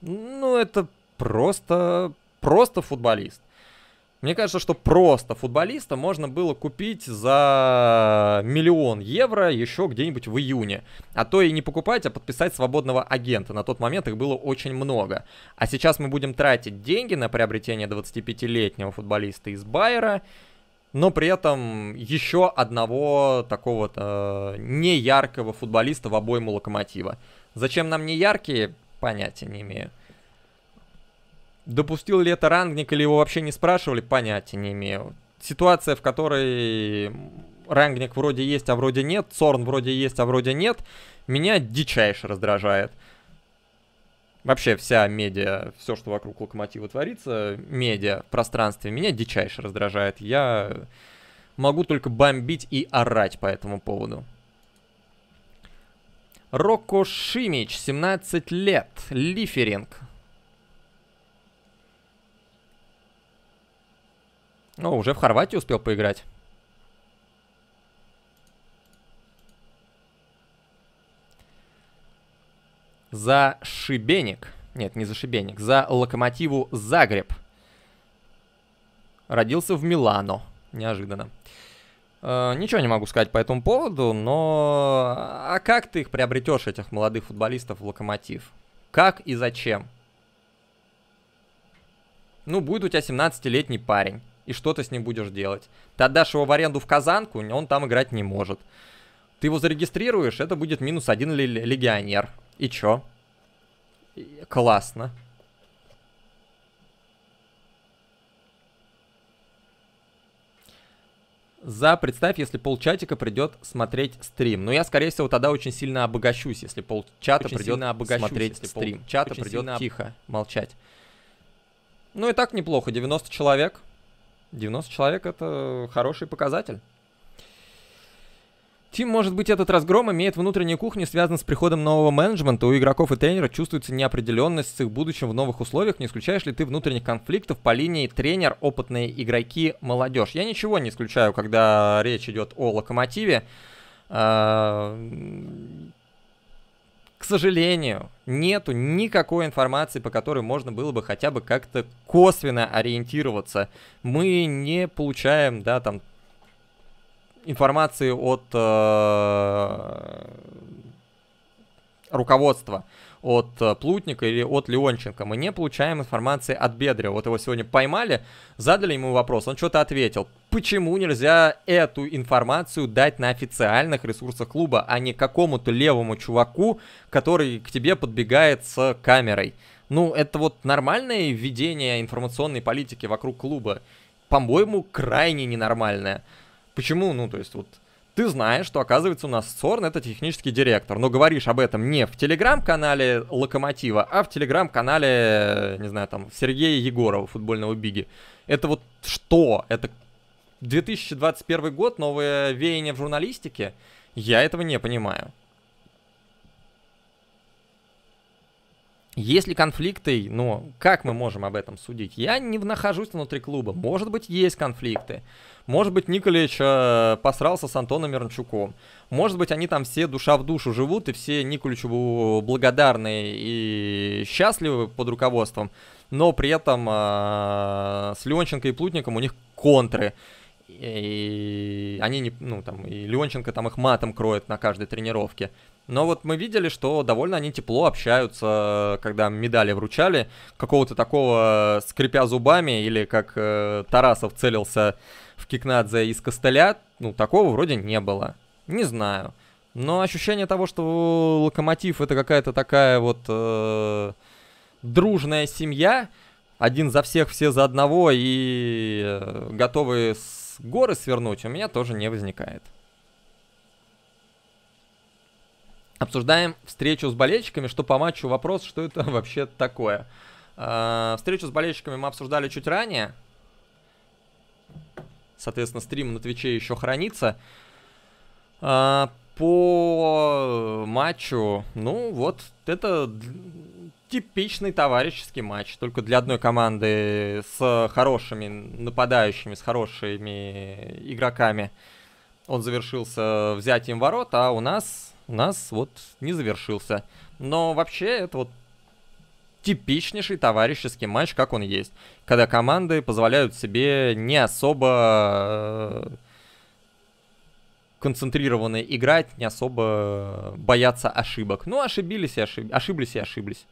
ну, это просто, просто футболист. Мне кажется, что просто футболиста можно было купить за миллион евро еще где-нибудь в июне. А то и не покупать, а подписать свободного агента. На тот момент их было очень много. А сейчас мы будем тратить деньги на приобретение 25-летнего футболиста из Байера, но при этом еще одного такого э, неяркого футболиста в обойму локомотива. Зачем нам не яркие понятия не имею. Допустил ли это рангник или его вообще не спрашивали, понятия не имею. Ситуация, в которой рангник вроде есть, а вроде нет, Сорн вроде есть, а вроде нет, меня дичайше раздражает. Вообще вся медиа, все, что вокруг локомотива творится, медиа в пространстве, меня дичайше раздражает. Я могу только бомбить и орать по этому поводу. Рокко Шимич, 17 лет, лиферинг, Ну, уже в Хорватии успел поиграть. За Шибеник. Нет, не за Шибеник. За Локомотиву Загреб. Родился в Милано. Неожиданно. Э, ничего не могу сказать по этому поводу, но... А как ты их приобретешь, этих молодых футболистов в Локомотив? Как и зачем? Ну, будет у тебя 17-летний парень и что ты с ним будешь делать? Ты отдашь его в аренду в Казанку, он там играть не может. Ты его зарегистрируешь, это будет минус один легионер. И чё? Классно. за, представь, если полчатика придет смотреть стрим. Но ну, я, скорее всего, тогда очень сильно обогащусь, если полчата очень придет обогащусь, смотреть если стрим. Чата придет тихо, молчать. Ну и так неплохо, 90 человек. 90 человек это хороший показатель. Тим, может быть, этот разгром имеет внутреннюю кухню, связан с приходом нового менеджмента. У игроков и тренера чувствуется неопределенность с их будущим в новых условиях. Не исключаешь ли ты внутренних конфликтов по линии тренер, опытные игроки, молодежь? Я ничего не исключаю, когда речь идет о локомотиве. А, к сожалению, нету никакой информации, по которой можно было бы хотя бы как-то косвенно ориентироваться. Мы не получаем, да, там информации от э, руководства от э, Плутника или от Леонченко. Мы не получаем информации от Бедрева. Вот его сегодня поймали, задали ему вопрос, он что-то ответил. Почему нельзя эту информацию дать на официальных ресурсах клуба, а не какому-то левому чуваку, который к тебе подбегает с камерой? Ну, это вот нормальное введение информационной политики вокруг клуба. По-моему, крайне ненормальное. Почему? Ну, то есть, вот ты знаешь, что оказывается у нас Сорн это технический директор, но говоришь об этом не в телеграм-канале Локомотива, а в телеграм-канале, не знаю, там, Сергея Егорова, футбольного биги. Это вот что? Это 2021 год, новое веяние в журналистике? Я этого не понимаю. Есть ли конфликты, Но ну, как мы можем об этом судить? Я не нахожусь внутри клуба. Может быть, есть конфликты. Может быть, Николич э, посрался с Антоном Мирончуком. Может быть, они там все душа в душу живут, и все Николичу благодарны и счастливы под руководством. Но при этом э, с Ленченко и Плутником у них контры. И, они не, ну, там, и Ленченко там их матом кроет на каждой тренировке. Но вот мы видели, что довольно они тепло общаются, когда медали вручали. Какого-то такого, э, скрипя зубами, или как э, Тарасов целился в Кикнадзе из костыля, ну, такого вроде не было. Не знаю. Но ощущение того, что Локомотив это какая-то такая вот э, дружная семья, один за всех, все за одного и э, готовы с горы свернуть, у меня тоже не возникает. Обсуждаем встречу с болельщиками, что по матчу вопрос, что это (laughs) вообще такое. А, встречу с болельщиками мы обсуждали чуть ранее. Соответственно, стрим на Твиче еще хранится. А, по матчу, ну вот, это типичный товарищеский матч, только для одной команды с хорошими нападающими, с хорошими игроками. Он завершился взятием ворот, а у нас у нас вот не завершился. Но вообще это вот типичнейший товарищеский матч, как он есть. Когда команды позволяют себе не особо э, концентрированно играть, не особо бояться ошибок. Ну, ошибились и ошиб... ошиблись и ошиблись.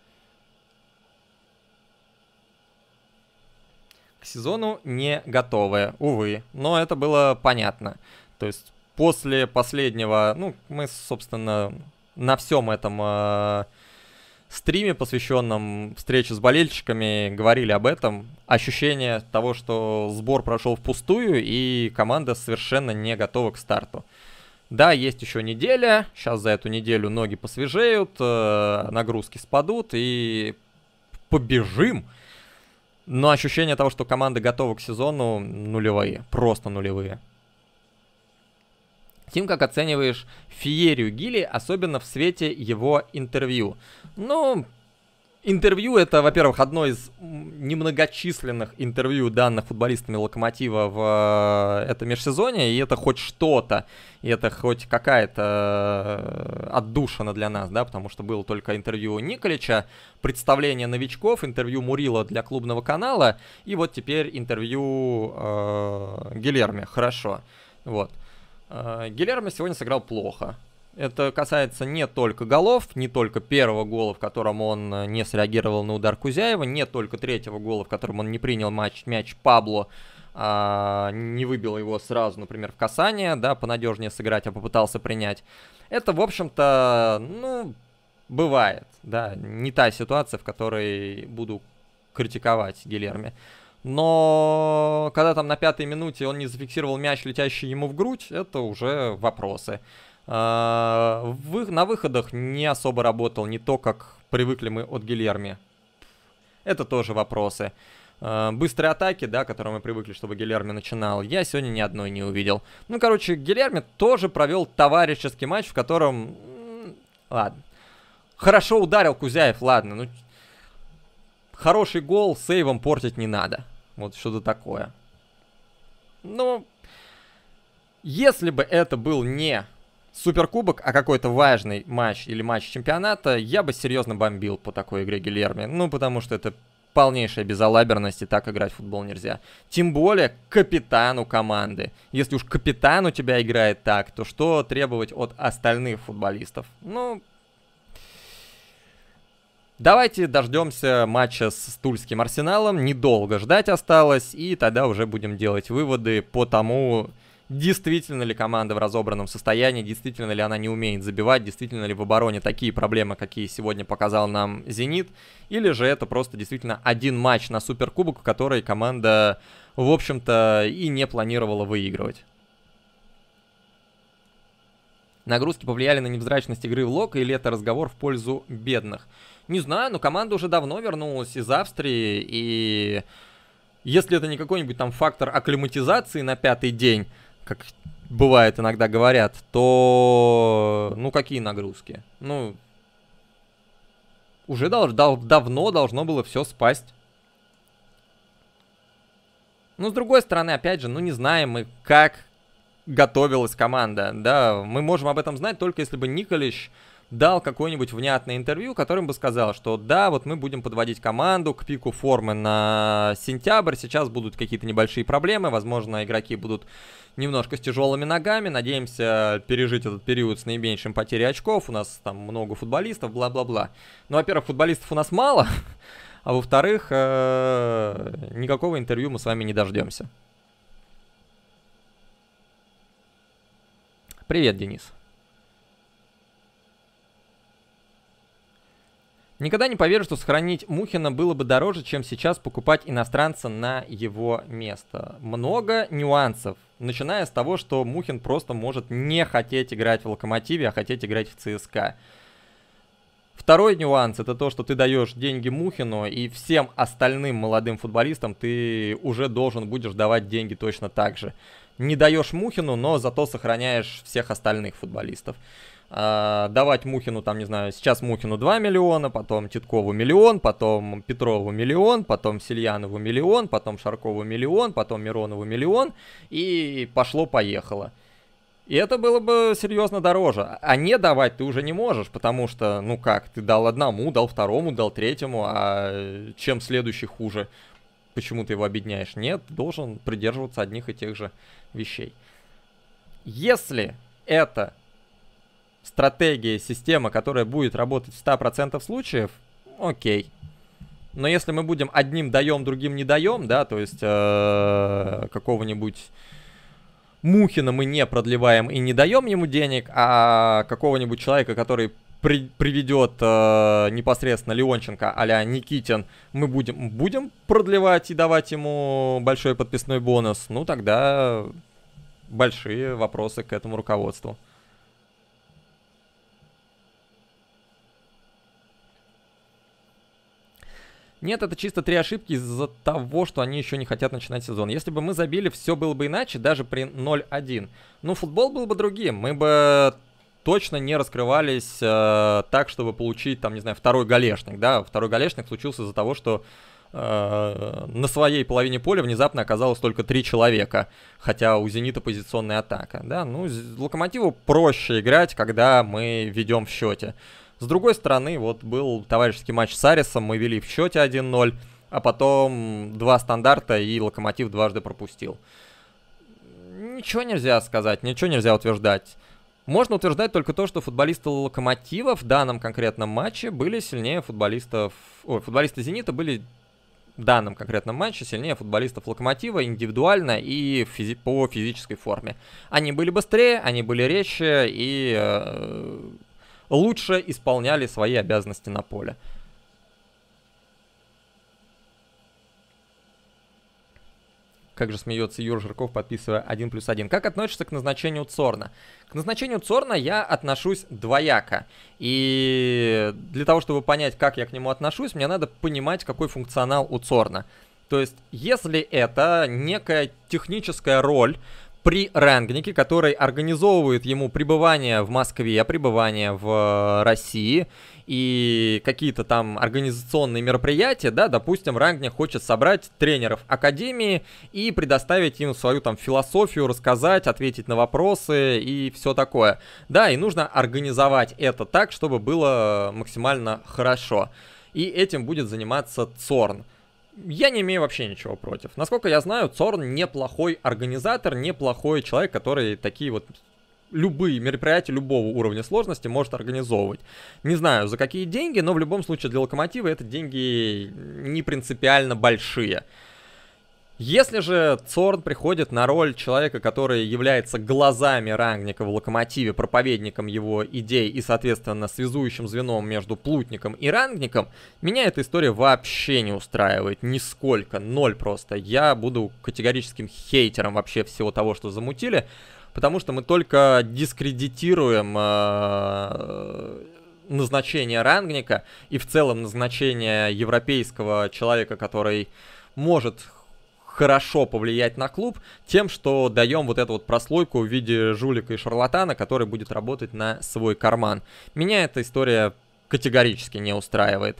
К сезону не готовы, увы. Но это было понятно. То есть после последнего, ну, мы, собственно, на всем этом э, стриме, посвященном встрече с болельщиками, говорили об этом. Ощущение того, что сбор прошел впустую, и команда совершенно не готова к старту. Да, есть еще неделя, сейчас за эту неделю ноги посвежеют, э, нагрузки спадут и побежим. Но ощущение того, что команда готова к сезону, нулевые, просто нулевые. Тим, как оцениваешь феерию Гилли, особенно в свете его интервью? Ну, интервью это, во-первых, одно из немногочисленных интервью данных футболистами Локомотива в э, этом межсезонье, и это хоть что-то, и это хоть какая-то э, отдушина для нас, да, потому что было только интервью Николича, представление новичков, интервью Мурила для клубного канала, и вот теперь интервью э, Гильерме, хорошо, вот. Э, Гильермо сегодня сыграл плохо. Это касается не только голов, не только первого гола, в котором он э, не среагировал на удар Кузяева, не только третьего гола, в котором он не принял матч, мяч Пабло, а, не выбил его сразу, например, в касание, да, понадежнее сыграть, а попытался принять. Это, в общем-то, ну, бывает, да, не та ситуация, в которой буду критиковать Гильерми. Но когда там на пятой минуте он не зафиксировал мяч, летящий ему в грудь, это уже вопросы. А, на выходах не особо работал, не то, как привыкли мы от Гильерми. Это тоже вопросы. А, быстрые атаки, да, к которым мы привыкли, чтобы Гильерми начинал, я сегодня ни одной не увидел. Ну, короче, Гильерми тоже провел товарищеский матч, в котором... Ладно. Хорошо ударил Кузяев, ладно, ну... Хороший гол, сейвом портить не надо. Вот что-то такое. Ну, если бы это был не суперкубок, а какой-то важный матч или матч чемпионата, я бы серьезно бомбил по такой игре Гильерми. Ну, потому что это полнейшая безалаберность, и так играть в футбол нельзя. Тем более капитану команды. Если уж капитан у тебя играет так, то что требовать от остальных футболистов? Ну, Давайте дождемся матча с Тульским Арсеналом. Недолго ждать осталось, и тогда уже будем делать выводы по тому, действительно ли команда в разобранном состоянии, действительно ли она не умеет забивать, действительно ли в обороне такие проблемы, какие сегодня показал нам «Зенит», или же это просто действительно один матч на Суперкубок, который команда, в общем-то, и не планировала выигрывать. Нагрузки повлияли на невзрачность игры в Лок, или это разговор в пользу бедных – не знаю, но команда уже давно вернулась из Австрии, и если это не какой-нибудь там фактор акклиматизации на пятый день, как бывает иногда говорят, то ну какие нагрузки? Ну, уже дол- дол- давно должно было все спасть. Ну, с другой стороны, опять же, ну не знаем мы, как готовилась команда. Да, мы можем об этом знать только если бы Николич дал какое-нибудь внятное интервью, которым бы сказал, что да, вот мы будем подводить команду к пику формы на сентябрь, сейчас будут какие-то небольшие проблемы, возможно, игроки будут немножко с тяжелыми ногами, надеемся пережить этот период с наименьшим потерей очков, у нас там много футболистов, бла-бла-бла. Ну, во-первых, футболистов у нас мало, (laughs) а во-вторых, э, никакого интервью мы с вами не дождемся. Привет, Денис. Никогда не поверю, что сохранить Мухина было бы дороже, чем сейчас покупать иностранца на его место. Много нюансов, начиная с того, что Мухин просто может не хотеть играть в Локомотиве, а хотеть играть в ЦСКА. Второй нюанс это то, что ты даешь деньги Мухину, и всем остальным молодым футболистам ты уже должен будешь давать деньги точно так же. Не даешь Мухину, но зато сохраняешь всех остальных футболистов. А, давать Мухину, там, не знаю, сейчас Мухину 2 миллиона, потом Титкову миллион, потом Петрову миллион, потом Сельянову миллион, потом Шаркову миллион, потом Миронову миллион, и пошло-поехало. И это было бы серьезно дороже. А не давать ты уже не можешь, потому что, ну как, ты дал одному, дал второму, дал третьему, а чем следующий хуже? Почему ты его объединяешь? Нет, должен придерживаться одних и тех же вещей. Если это стратегия, система, которая будет работать в 100% случаев, окей. Но если мы будем одним даем, другим не даем, да, то есть э, какого-нибудь Мухина мы не продлеваем и не даем ему денег, а какого-нибудь человека, который при, приведет э, непосредственно Леонченко а Никитин, мы будем, будем продлевать и давать ему большой подписной бонус, ну тогда большие вопросы к этому руководству. Нет, это чисто три ошибки из-за того, что они еще не хотят начинать сезон. Если бы мы забили, все было бы иначе, даже при 0-1. Ну, футбол был бы другим. Мы бы точно не раскрывались э, так, чтобы получить, там, не знаю, второй голешник, да. Второй голешник случился из-за того, что э, на своей половине поля внезапно оказалось только три человека, хотя у «Зенита» позиционная атака, да. Ну, «Локомотиву» проще играть, когда мы ведем в счете. С другой стороны, вот был товарищеский матч с Арисом, мы вели в счете 1-0, а потом два стандарта и Локомотив дважды пропустил. Ничего нельзя сказать, ничего нельзя утверждать. Можно утверждать только то, что футболисты Локомотива в данном конкретном матче были сильнее футболистов... Ой, футболисты Зенита были в данном конкретном матче сильнее футболистов Локомотива индивидуально и физи по физической форме. Они были быстрее, они были резче и... Э лучше исполняли свои обязанности на поле. Как же смеется Юр Жирков, подписывая 1 плюс 1. Как относишься к назначению Цорна? К назначению Цорна я отношусь двояко. И для того, чтобы понять, как я к нему отношусь, мне надо понимать, какой функционал у Цорна. То есть, если это некая техническая роль, при Рэнгнике, который организовывает ему пребывание в Москве, пребывание в э, России и какие-то там организационные мероприятия, да, допустим, рангник хочет собрать тренеров академии и предоставить им свою там философию, рассказать, ответить на вопросы и все такое. Да, и нужно организовать это так, чтобы было максимально хорошо. И этим будет заниматься ЦОРН я не имею вообще ничего против. Насколько я знаю, Цорн неплохой организатор, неплохой человек, который такие вот любые мероприятия любого уровня сложности может организовывать. Не знаю, за какие деньги, но в любом случае для Локомотива это деньги не принципиально большие. Если же Цорн приходит на роль человека, который является глазами Рангника в Локомотиве, проповедником его идей и, соответственно, связующим звеном между Плутником и Рангником, меня эта история вообще не устраивает, нисколько, ноль просто. Я буду категорическим хейтером вообще всего того, что замутили, потому что мы только дискредитируем... Э, назначение Рангника и в целом назначение европейского человека, который может хорошо повлиять на клуб тем, что даем вот эту вот прослойку в виде жулика и шарлатана, который будет работать на свой карман. Меня эта история категорически не устраивает.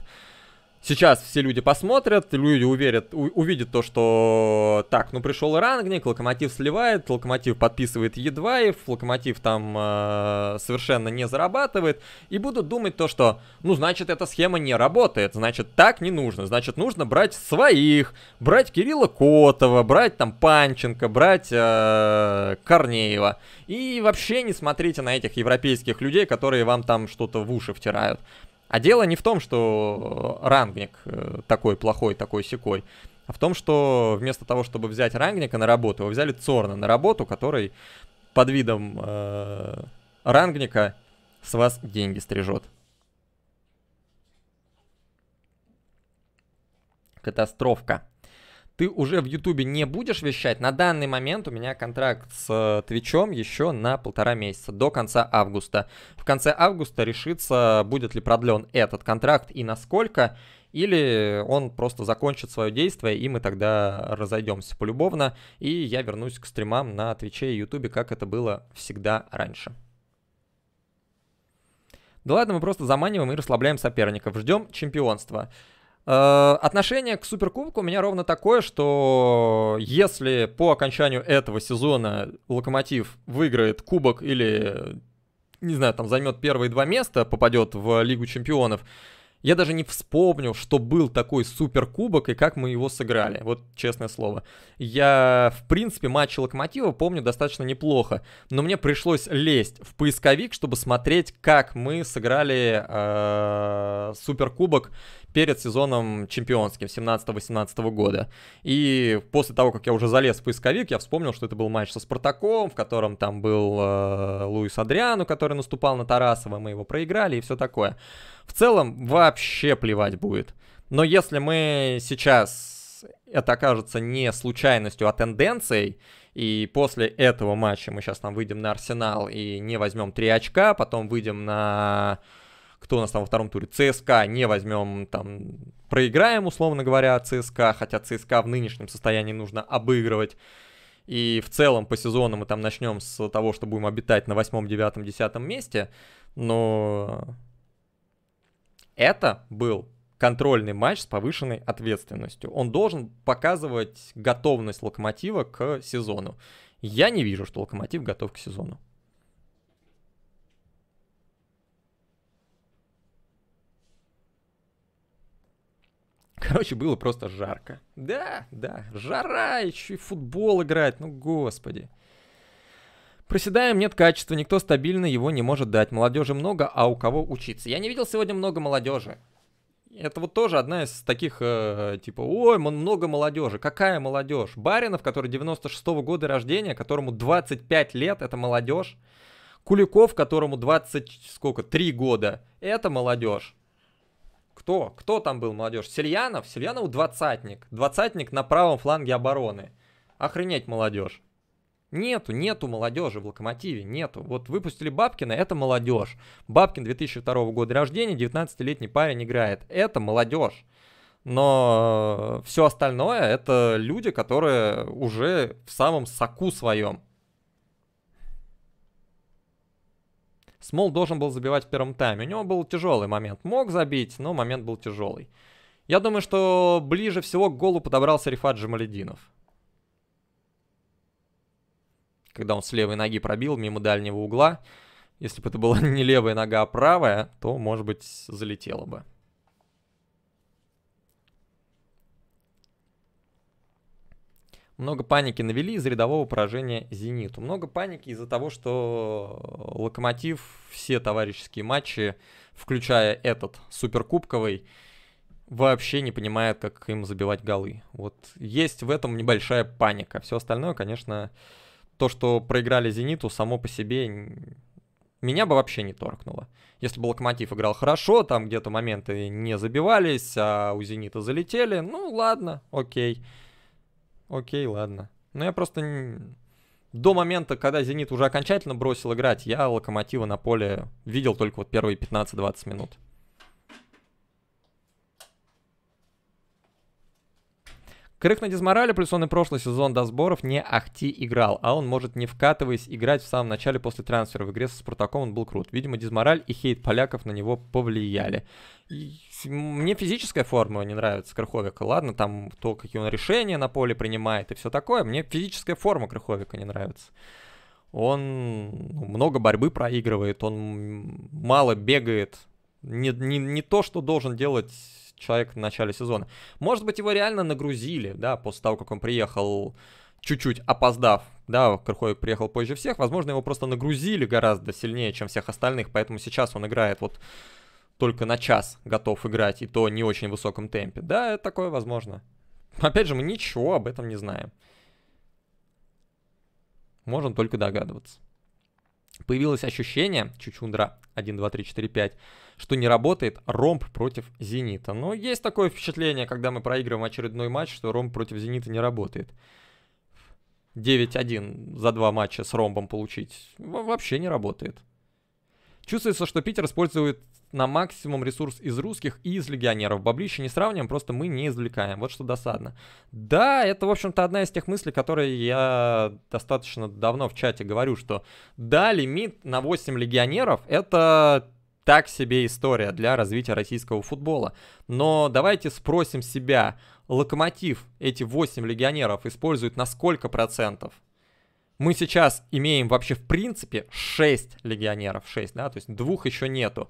Сейчас все люди посмотрят, люди уверят, у, увидят то, что так, ну пришел рангник, локомотив сливает, локомотив подписывает Едваев, локомотив там э, совершенно не зарабатывает, и будут думать то, что ну значит эта схема не работает, значит так не нужно, значит нужно брать своих, брать Кирилла Котова, брать там Панченко, брать э, Корнеева. И вообще не смотрите на этих европейских людей, которые вам там что-то в уши втирают. А дело не в том, что э, рангник э, такой плохой, такой секой, а в том, что вместо того, чтобы взять рангника на работу, его взяли Цорна на работу, который под видом э, рангника с вас деньги стрижет. Катастрофка ты уже в Ютубе не будешь вещать. На данный момент у меня контракт с э, Твичом еще на полтора месяца, до конца августа. В конце августа решится, будет ли продлен этот контракт и насколько, или он просто закончит свое действие, и мы тогда разойдемся полюбовно, и я вернусь к стримам на Твиче и Ютубе, как это было всегда раньше. Да ладно, мы просто заманиваем и расслабляем соперников. Ждем чемпионства. Э, отношение к Суперкубку у меня ровно такое, что если по окончанию этого сезона Локомотив выиграет Кубок или, не знаю, там займет первые два места, попадет в Лигу Чемпионов, я даже не вспомню, что был такой суперкубок и как мы его сыграли. Вот честное слово. Я, в принципе, матчи Локомотива помню достаточно неплохо. Но мне пришлось лезть в поисковик, чтобы смотреть, как мы сыграли э, суперкубок перед сезоном чемпионским 17-18 года. И после того, как я уже залез в поисковик, я вспомнил, что это был матч со Спартаком, в котором там был э, Луис Адриану, который наступал на Тарасова, мы его проиграли и все такое. В целом вообще плевать будет. Но если мы сейчас это окажется не случайностью, а тенденцией, и после этого матча мы сейчас там выйдем на Арсенал и не возьмем 3 очка, потом выйдем на кто у нас там во втором туре, ЦСКА не возьмем, там, проиграем, условно говоря, ЦСКА, хотя ЦСКА в нынешнем состоянии нужно обыгрывать. И в целом по сезону мы там начнем с того, что будем обитать на восьмом, девятом, десятом месте. Но это был контрольный матч с повышенной ответственностью. Он должен показывать готовность Локомотива к сезону. Я не вижу, что Локомотив готов к сезону. Короче, было просто жарко. Да, да, жара, еще и футбол играть, ну господи. Проседаем нет качества, никто стабильно его не может дать. Молодежи много, а у кого учиться? Я не видел сегодня много молодежи. Это вот тоже одна из таких, э, типа, ой, много молодежи. Какая молодежь? Баринов, который 96-го года рождения, которому 25 лет, это молодежь. Куликов, которому 20, сколько, 3 года, это молодежь. Кто? Кто там был молодежь? Сельянов? Сельянов двадцатник. Двадцатник на правом фланге обороны. Охренеть молодежь. Нету, нету молодежи в Локомотиве, нету. Вот выпустили Бабкина, это молодежь. Бабкин 2002 года рождения, 19-летний парень играет. Это молодежь. Но все остальное это люди, которые уже в самом соку своем. Смол должен был забивать в первом тайме. У него был тяжелый момент. Мог забить, но момент был тяжелый. Я думаю, что ближе всего к голу подобрался Рифат Джамалединов. Когда он с левой ноги пробил мимо дальнего угла. Если бы это была (laughs) не левая нога, а правая, то, может быть, залетела бы. Много паники навели из рядового поражения «Зениту». Много паники из-за того, что «Локомотив» все товарищеские матчи, включая этот суперкубковый, вообще не понимает, как им забивать голы. Вот есть в этом небольшая паника. Все остальное, конечно, то, что проиграли «Зениту», само по себе меня бы вообще не торкнуло. Если бы «Локомотив» играл хорошо, там где-то моменты не забивались, а у «Зенита» залетели, ну ладно, окей. Окей, ладно. Но ну, я просто... До момента, когда «Зенит» уже окончательно бросил играть, я «Локомотива» на поле видел только вот первые 15-20 минут. Крых на дизморале, плюс он и прошлый сезон до сборов не ахти играл, а он может не вкатываясь играть в самом начале после трансфера. В игре со Спартаком он был крут. Видимо, дизмораль и хейт поляков на него повлияли. И мне физическая форма не нравится Крыховика. Ладно, там то, какие он решения на поле принимает и все такое. Мне физическая форма Крыховика не нравится. Он ну, много борьбы проигрывает, он мало бегает. Не, не, не то, что должен делать человек в начале сезона. Может быть, его реально нагрузили, да, после того, как он приехал чуть-чуть опоздав, да, Крхой приехал позже всех, возможно, его просто нагрузили гораздо сильнее, чем всех остальных, поэтому сейчас он играет вот только на час готов играть, и то не очень высоком темпе. Да, это такое возможно. Опять же, мы ничего об этом не знаем. Можем только догадываться. Появилось ощущение, Чучундра 1, 2, 3, 4, 5, что не работает ромб против «Зенита». Но есть такое впечатление, когда мы проигрываем очередной матч, что ромб против «Зенита» не работает. 9-1 за два матча с ромбом получить вообще не работает. Чувствуется, что Питер использует на максимум ресурс из русских и из легионеров. Баблище, не сравниваем, просто мы не извлекаем. Вот что досадно. Да, это, в общем-то, одна из тех мыслей, которые я достаточно давно в чате говорю, что да, лимит на 8 легионеров — это так себе история для развития российского футбола. Но давайте спросим себя, Локомотив эти 8 легионеров использует на сколько процентов? Мы сейчас имеем вообще в принципе 6 легионеров, 6, да, то есть двух еще нету.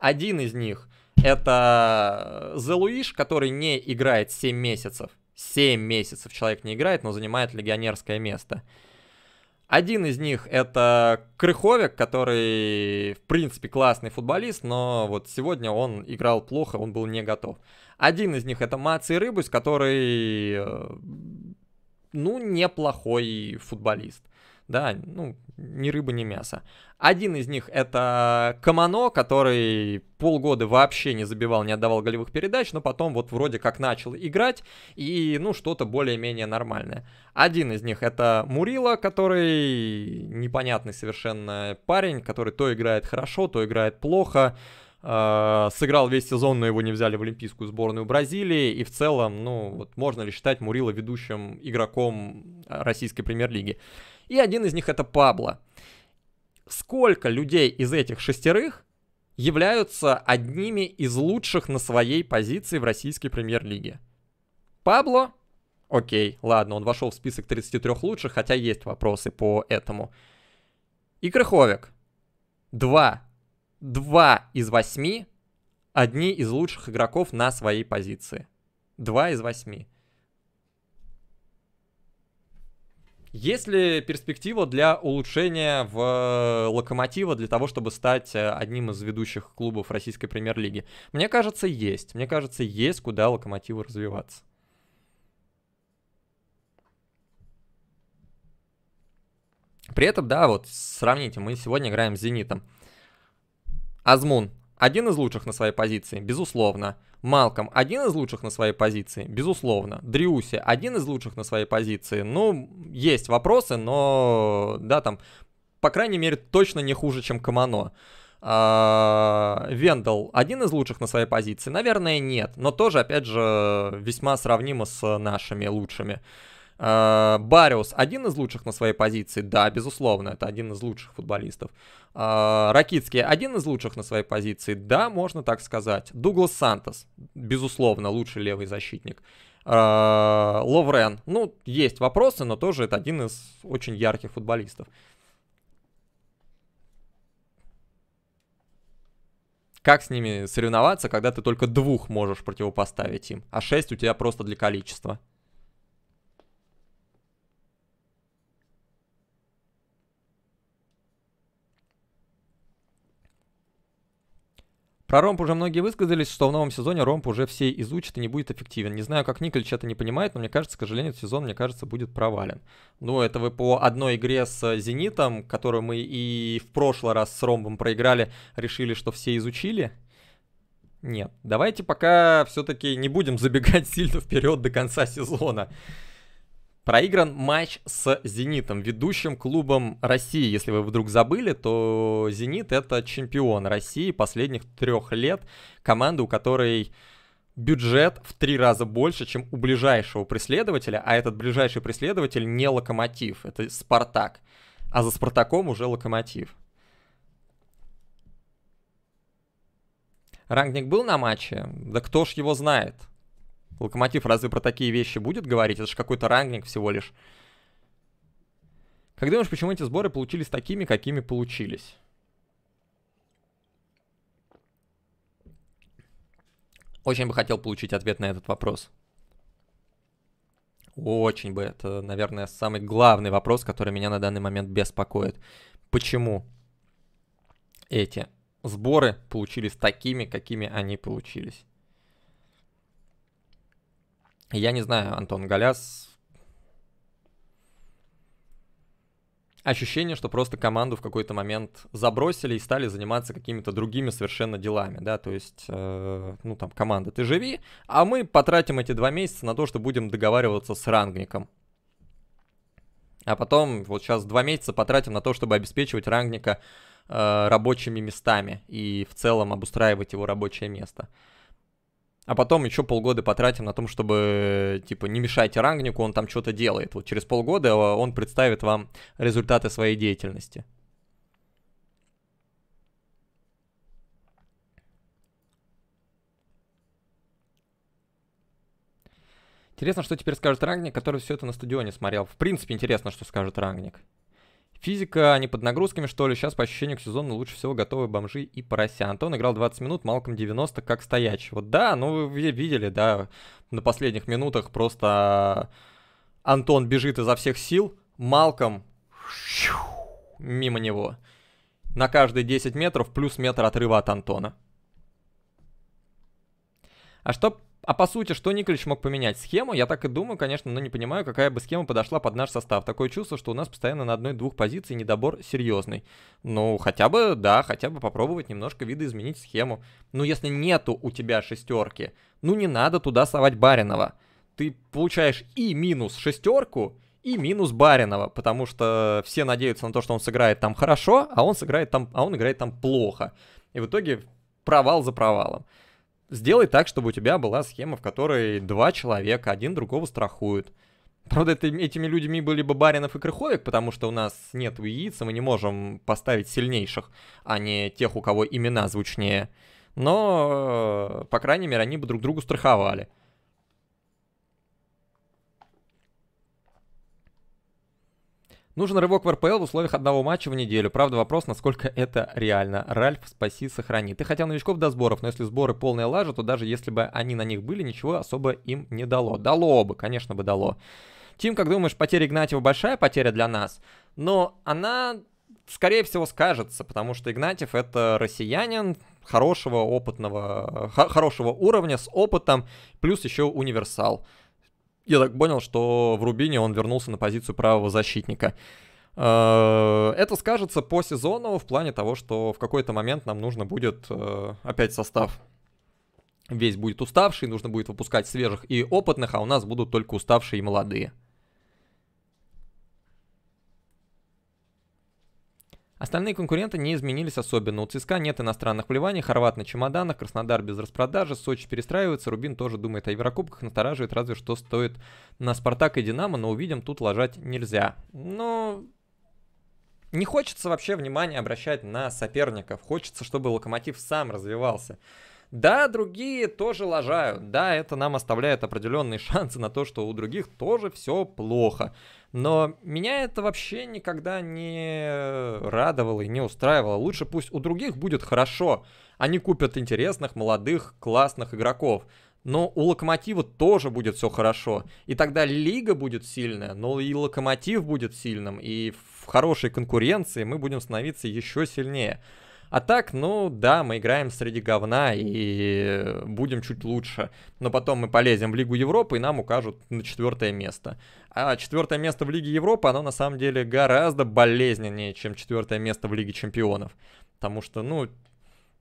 Один из них это Зелуиш, который не играет 7 месяцев. 7 месяцев человек не играет, но занимает легионерское место. Один из них это Крыховик, который, в принципе, классный футболист, но вот сегодня он играл плохо, он был не готов. Один из них это Маци Рыбус, который, э, ну, неплохой футболист да, ну, ни рыба, ни мясо. Один из них это Камано, который полгода вообще не забивал, не отдавал голевых передач, но потом вот вроде как начал играть и, ну, что-то более-менее нормальное. Один из них это Мурила, который непонятный совершенно парень, который то играет хорошо, то играет плохо а, сыграл весь сезон, но его не взяли в олимпийскую сборную Бразилии. И в целом, ну, вот можно ли считать Мурила ведущим игроком российской премьер-лиги? и один из них это Пабло. Сколько людей из этих шестерых являются одними из лучших на своей позиции в российской премьер-лиге? Пабло? Окей, ладно, он вошел в список 33 лучших, хотя есть вопросы по этому. И Крыховик. Два. Два из восьми одни из лучших игроков на своей позиции. Два из восьми. Есть ли перспектива для улучшения в э, Локомотива для того, чтобы стать э, одним из ведущих клубов российской премьер-лиги? Мне кажется, есть. Мне кажется, есть куда Локомотиву развиваться. При этом, да, вот сравните, мы сегодня играем с Зенитом. Азмун один из лучших на своей позиции, безусловно. Малком один из лучших на своей позиции, безусловно. Дриуси один из лучших на своей позиции. Ну, есть вопросы, но, да, там, по крайней мере, точно не хуже, чем Камано. А, Вендел один из лучших на своей позиции? Наверное, нет. Но тоже, опять же, весьма сравнимо с нашими лучшими. Uh, Э, Бариус один из лучших на своей позиции? Да, безусловно, это один из лучших футболистов. Э, Ракитский один из лучших на своей позиции? Да, можно так сказать. Дуглас Сантос, безусловно, лучший левый защитник. Э, Ловрен, ну, есть вопросы, но тоже это один из очень ярких футболистов. Как с ними соревноваться, когда ты только двух можешь противопоставить им, а шесть у тебя просто для количества? Про ромб уже многие высказались, что в новом сезоне ромб уже все изучит и не будет эффективен. Не знаю, как Николич это не понимает, но мне кажется, к сожалению, сезон, мне кажется, будет провален. Ну, это вы по одной игре с э, Зенитом, которую мы и в прошлый раз с ромбом проиграли, решили, что все изучили. Нет, давайте пока все-таки не будем забегать (laughs) сильно вперед до конца сезона. Проигран матч с «Зенитом», ведущим клубом России. Если вы вдруг забыли, то «Зенит» — это чемпион России последних трех лет. Команда, у которой бюджет в три раза больше, чем у ближайшего преследователя, а этот ближайший преследователь не «Локомотив», это «Спартак». А за «Спартаком» уже «Локомотив». Рангник был на матче? Да кто ж его знает? — Локомотив разве про такие вещи будет говорить? Это же какой-то рангник всего лишь. Как думаешь, почему эти сборы получились такими, какими получились? Очень бы хотел получить ответ на этот вопрос. Очень бы. Это, наверное, самый главный вопрос, который меня на данный момент беспокоит. Почему эти сборы получились такими, какими они получились? Я не знаю, Антон Голяс. Ощущение, что просто команду в какой-то момент забросили и стали заниматься какими-то другими совершенно делами, да, то есть, э, ну там, команда, ты живи, а мы потратим эти два месяца на то, что будем договариваться с рангником. А потом вот сейчас два месяца потратим на то, чтобы обеспечивать рангника э, рабочими местами и в целом обустраивать его рабочее место а потом еще полгода потратим на том, чтобы, типа, не мешайте рангнику, он там что-то делает. Вот через полгода а, он представит вам результаты своей деятельности. Интересно, что теперь скажет рангник, который все это на стадионе смотрел. В принципе, интересно, что скажет рангник. Физика они под нагрузками, что ли. Сейчас по ощущению к сезону лучше всего готовы бомжи и порося. Антон играл 20 минут, Малком 90, как стоячий. Вот да, ну вы видели, да, на последних минутах просто Антон бежит изо всех сил, Малком мимо него. На каждые 10 метров плюс метр отрыва от Антона. А что а по сути, что Николич мог поменять? Схему? Я так и думаю, конечно, но не понимаю, какая бы схема подошла под наш состав. Такое чувство, что у нас постоянно на одной-двух позиции недобор серьезный. Ну, хотя бы, да, хотя бы попробовать немножко видоизменить схему. Ну, если нету у тебя шестерки, ну не надо туда совать Баринова. Ты получаешь и минус шестерку, и минус Баринова, потому что все надеются на то, что он сыграет там хорошо, а он сыграет там, а он играет там плохо. И в итоге провал за провалом. Сделай так, чтобы у тебя была схема, в которой два человека один другого страхуют. Правда, это, этими людьми были бы Баринов и Крыховик, потому что у нас нет яиц, мы не можем поставить сильнейших, а не тех, у кого имена звучнее. Но, э, по крайней мере, они бы друг другу страховали. Нужен рывок в РПЛ в условиях одного матча в неделю. Правда, вопрос, насколько это реально. Ральф, спаси, сохрани. Ты хотел новичков до сборов, но если сборы полная лажа, то даже если бы они на них были, ничего особо им не дало. Дало бы, конечно бы дало. Тим, как думаешь, потеря Игнатьева большая потеря для нас? Но она, скорее всего, скажется, потому что Игнатьев это россиянин, хорошего опытного, хорошего уровня, с опытом, плюс еще универсал я так понял, что в Рубине он вернулся на позицию правого защитника. Э, это скажется по сезону в плане того, что в какой-то момент нам нужно будет э, опять состав весь будет уставший, нужно будет выпускать свежих и опытных, а у нас будут только уставшие и молодые. Остальные конкуренты не изменились особенно. У ЦСКА нет иностранных вливаний, Хорват на чемоданах, Краснодар без распродажи, Сочи перестраивается, Рубин тоже думает о Еврокубках, настораживает разве что стоит на Спартак и Динамо, но увидим, тут ложать нельзя. Но не хочется вообще внимания обращать на соперников. Хочется, чтобы Локомотив сам развивался. Да, другие тоже лажают, да, это нам оставляет определенные (laughs) шансы на то, что у других тоже все плохо. Но меня это вообще никогда не радовало и не устраивало. Лучше пусть у других будет хорошо. Они купят интересных, молодых, классных игроков. Но у Локомотива тоже будет все хорошо. И тогда лига будет сильная, но и Локомотив будет сильным. И в хорошей конкуренции мы будем становиться еще сильнее. А так, ну да, мы играем среди говна и э, будем чуть лучше. Но потом мы полезем в Лигу Европы и нам укажут на четвертое место. А четвертое место в Лиге Европы, оно на самом деле гораздо болезненнее, чем четвертое место в Лиге Чемпионов. Потому что, ну,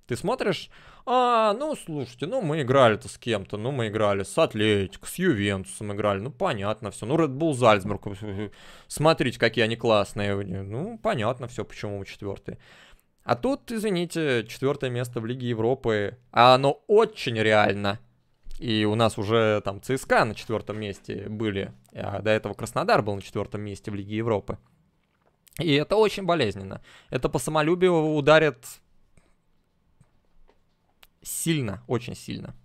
ты смотришь, а, ну, слушайте, ну, мы играли-то с кем-то, ну, мы играли с Атлетико, с Ювентусом играли, ну, понятно все, ну, Red Bull Зальцбург, (laughs) смотрите, какие они классные, ну, понятно все, почему мы четвертые. А тут, извините, четвертое место в Лиге Европы, а оно очень реально. И у нас уже там ЦСКА на четвертом месте были, а до этого Краснодар был на четвертом месте в Лиге Европы. И это очень болезненно. Это по самолюбию ударит сильно, очень сильно.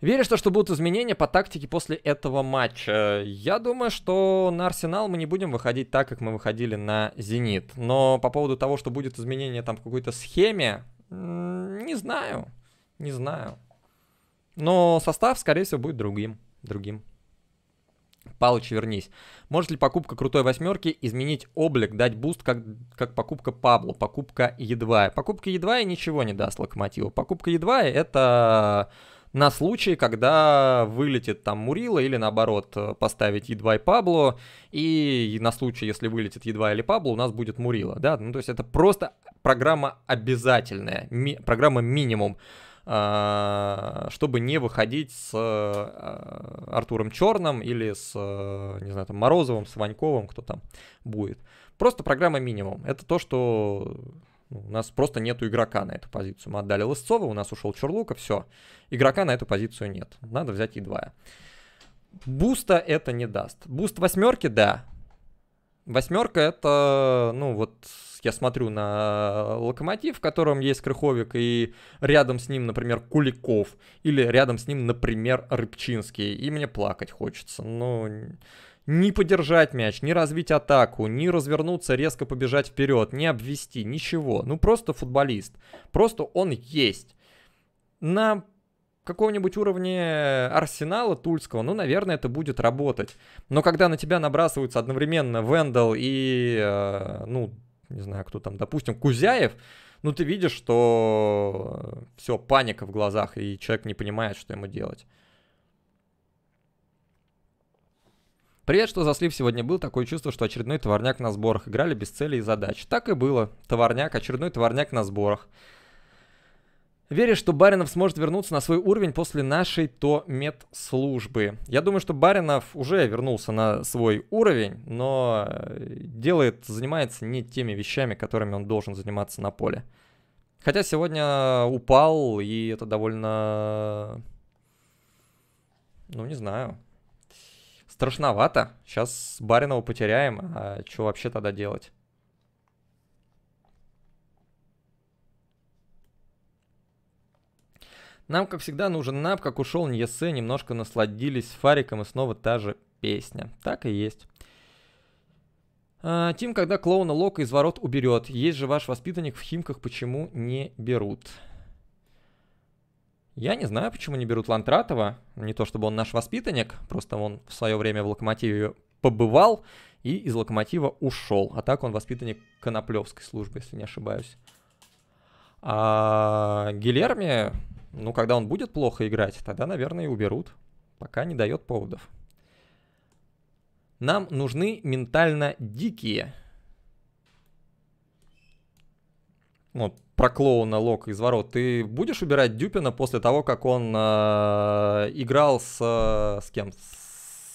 Веришь, что, будут изменения по тактике после этого матча? Я думаю, что на Арсенал мы не будем выходить так, как мы выходили на Зенит. Но по поводу того, что будет изменение там в какой-то схеме, не знаю, не знаю. Но состав, скорее всего, будет другим, другим. Палыч, вернись. Может ли покупка крутой восьмерки изменить облик, дать буст, как, как покупка Пабло, покупка едва. Покупка едва и ничего не даст Локомотиву. Покупка Едвая это на случай, когда вылетит там Мурила или наоборот э, поставить Едва и Пабло, и на случай, если вылетит Едва или Пабло, у нас будет Мурила, да, ну то есть это просто программа обязательная, ми программа минимум э, чтобы не выходить с э, Артуром Черным или с, не знаю, там, Морозовым, с Ваньковым, кто там будет. Просто программа минимум. Это то, что ну, у нас просто нету игрока на эту позицию. Мы отдали Лысцова, у нас ушел Черлука все. Игрока на эту позицию нет. Надо взять едвая. Буста это не даст. Буст восьмерки, да. Восьмерка это, ну вот, я смотрю на локомотив, в котором есть Крыховик, и рядом с ним, например, Куликов, или рядом с ним, например, Рыбчинский, и мне плакать хочется. Ну, но не подержать мяч, не развить атаку, не развернуться, резко побежать вперед, не обвести, ничего. Ну просто футболист. Просто он есть. На каком-нибудь уровне арсенала тульского, ну, наверное, это будет работать. Но когда на тебя набрасываются одновременно Вендел и, э, ну, не знаю, кто там, допустим, Кузяев, ну, ты видишь, что э, все, паника в глазах, и человек не понимает, что ему делать. Привет, что за сегодня был, такое чувство, что очередной товарняк на сборах. Играли без целей и задач. Так и было. Товарняк, очередной товарняк на сборах. Веришь, что Баринов сможет вернуться на свой уровень после нашей то медслужбы? Я думаю, что Баринов уже вернулся на свой уровень, но э, делает, занимается не теми вещами, которыми он должен заниматься на поле. Хотя сегодня э, упал, и это довольно... Ну, не знаю страшновато. Сейчас Баринова потеряем, а что вообще тогда делать? Нам, как всегда, нужен нап, как ушел Ньесе, немножко насладились фариком и снова та же песня. Так и есть. А, Тим, когда клоуна Лока из ворот уберет, есть же ваш воспитанник в Химках, почему не берут? Я не знаю, почему не берут Лантратова. Не то чтобы он наш воспитанник, просто он в свое время в Локомотиве побывал и из Локомотива ушел. А так он воспитанник Коноплевской службы, если не ошибаюсь. А Гилерми, ну, когда он будет плохо играть, тогда, наверное, и уберут. Пока не дает поводов. Нам нужны ментально дикие ну, про клоуна Лок из ворот, ты будешь убирать Дюпина после того, как он э, играл с, э, с кем?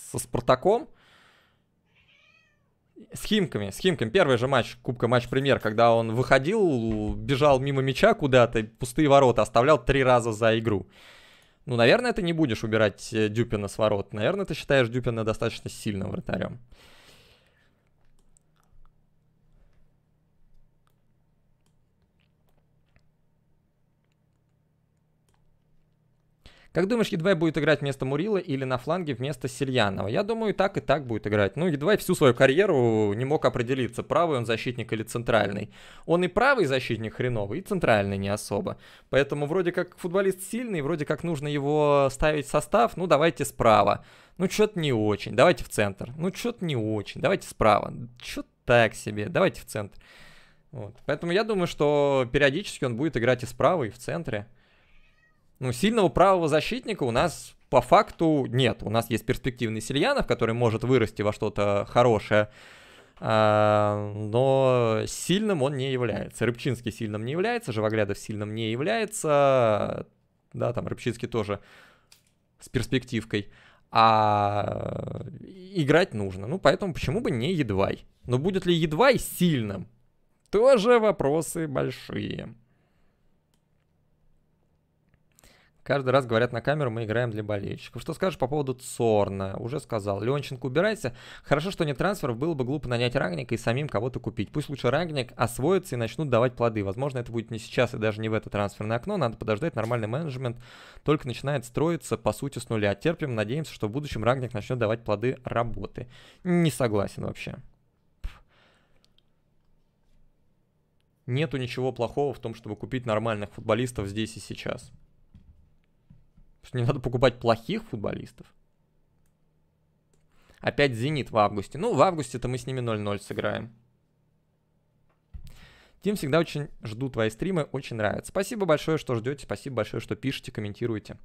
Со Спартаком? С Химками, с Химками. Первый же матч, Кубка Матч Премьер, когда он выходил, бежал мимо мяча куда-то, пустые ворота оставлял три раза за игру. Ну, наверное, ты не будешь убирать э, Дюпина с ворот. Наверное, ты считаешь Дюпина достаточно сильным вратарем. Как думаешь, Едвай будет играть вместо Мурила или на фланге вместо Сильянова? Я думаю, так и так будет играть. Ну, Едвай всю свою карьеру не мог определиться, правый он защитник или центральный. Он и правый защитник хреновый, и центральный не особо. Поэтому вроде как футболист сильный, вроде как нужно его ставить в состав, ну давайте справа. Ну, что-то не очень, давайте в центр. Ну, что-то не очень, давайте справа. Что-то так себе, давайте в центр. Вот. Поэтому я думаю, что периодически он будет играть и справа, и в центре ну, сильного правого защитника у нас по факту нет. У нас есть перспективный Сильянов, который может вырасти во что-то хорошее, а, но сильным он не является. Рыбчинский сильным не является, Живоглядов сильным не является. Да, там Рыбчинский тоже с перспективкой. А играть нужно. Ну, поэтому почему бы не Едвай? Но будет ли Едвай сильным? Тоже вопросы большие. Каждый раз говорят на камеру, мы играем для болельщиков. Что скажешь по поводу Цорна? Уже сказал. Леонченко, убирайся. Хорошо, что нет трансферов, было бы глупо нанять Рагника и самим кого-то купить. Пусть лучше Рагник освоится и начнут давать плоды. Возможно, это будет не сейчас и даже не в это трансферное окно. Надо подождать, нормальный менеджмент только начинает строиться, по сути, с нуля. Терпим, надеемся, что в будущем Рагник начнет давать плоды работы. Не согласен вообще. Нету ничего плохого в том, чтобы купить нормальных футболистов здесь и сейчас что не надо покупать плохих футболистов. Опять «Зенит» в августе. Ну, в августе-то мы с ними 0-0 сыграем. Тим, всегда очень жду твои стримы, очень нравится. Спасибо большое, что ждете, спасибо большое, что пишете, комментируете.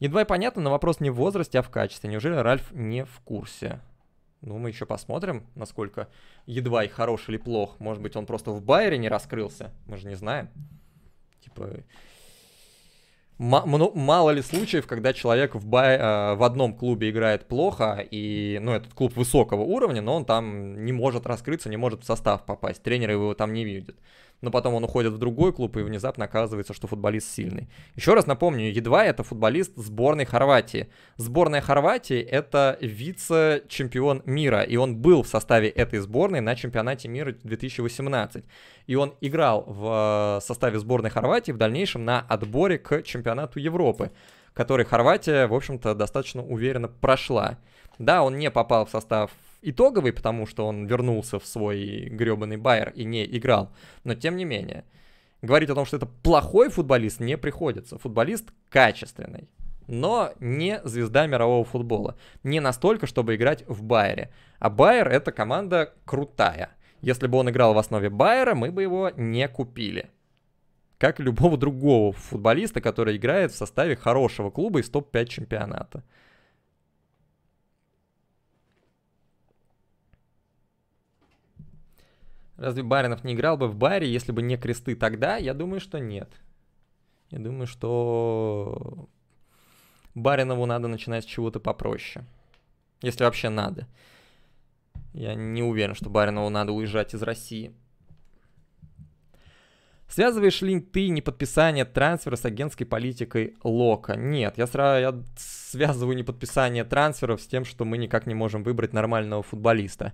Едва и понятно, но вопрос не в возрасте, а в качестве. Неужели Ральф не в курсе? Ну, мы еще посмотрим, насколько едва и хорош или плох. Может быть, он просто в Байере не раскрылся. Мы же не знаем. Типа, мало ли случаев, когда человек в, бай, э, в одном клубе играет плохо, и, ну, этот клуб высокого уровня, но он там не может раскрыться, не может в состав попасть, тренеры его там не видят но потом он уходит в другой клуб, и внезапно оказывается, что футболист сильный. Еще раз напомню, едва это футболист сборной Хорватии. Сборная Хорватии — это вице-чемпион мира, и он был в составе этой сборной на чемпионате мира 2018. И он играл в э, составе сборной Хорватии в дальнейшем на отборе к чемпионату Европы который Хорватия, в общем-то, достаточно уверенно прошла. Да, он не попал в состав итоговый, потому что он вернулся в свой гребаный Байер и не играл. Но тем не менее, говорить о том, что это плохой футболист, не приходится. Футболист качественный, но не звезда мирового футбола. Не настолько, чтобы играть в Байере. А Байер — это команда крутая. Если бы он играл в основе Байера, мы бы его не купили как и любого другого футболиста, который играет в составе хорошего клуба из топ-5 чемпионата. Разве Баринов не играл бы в баре, если бы не кресты тогда? Я думаю, что нет. Я думаю, что Баринову надо начинать с чего-то попроще. Если вообще надо. Я не уверен, что Баринову надо уезжать из России. Связываешь ли ты неподписание трансфера с агентской политикой Лока? Нет, я, сразу я связываю неподписание трансферов с тем, что мы никак не можем выбрать нормального футболиста.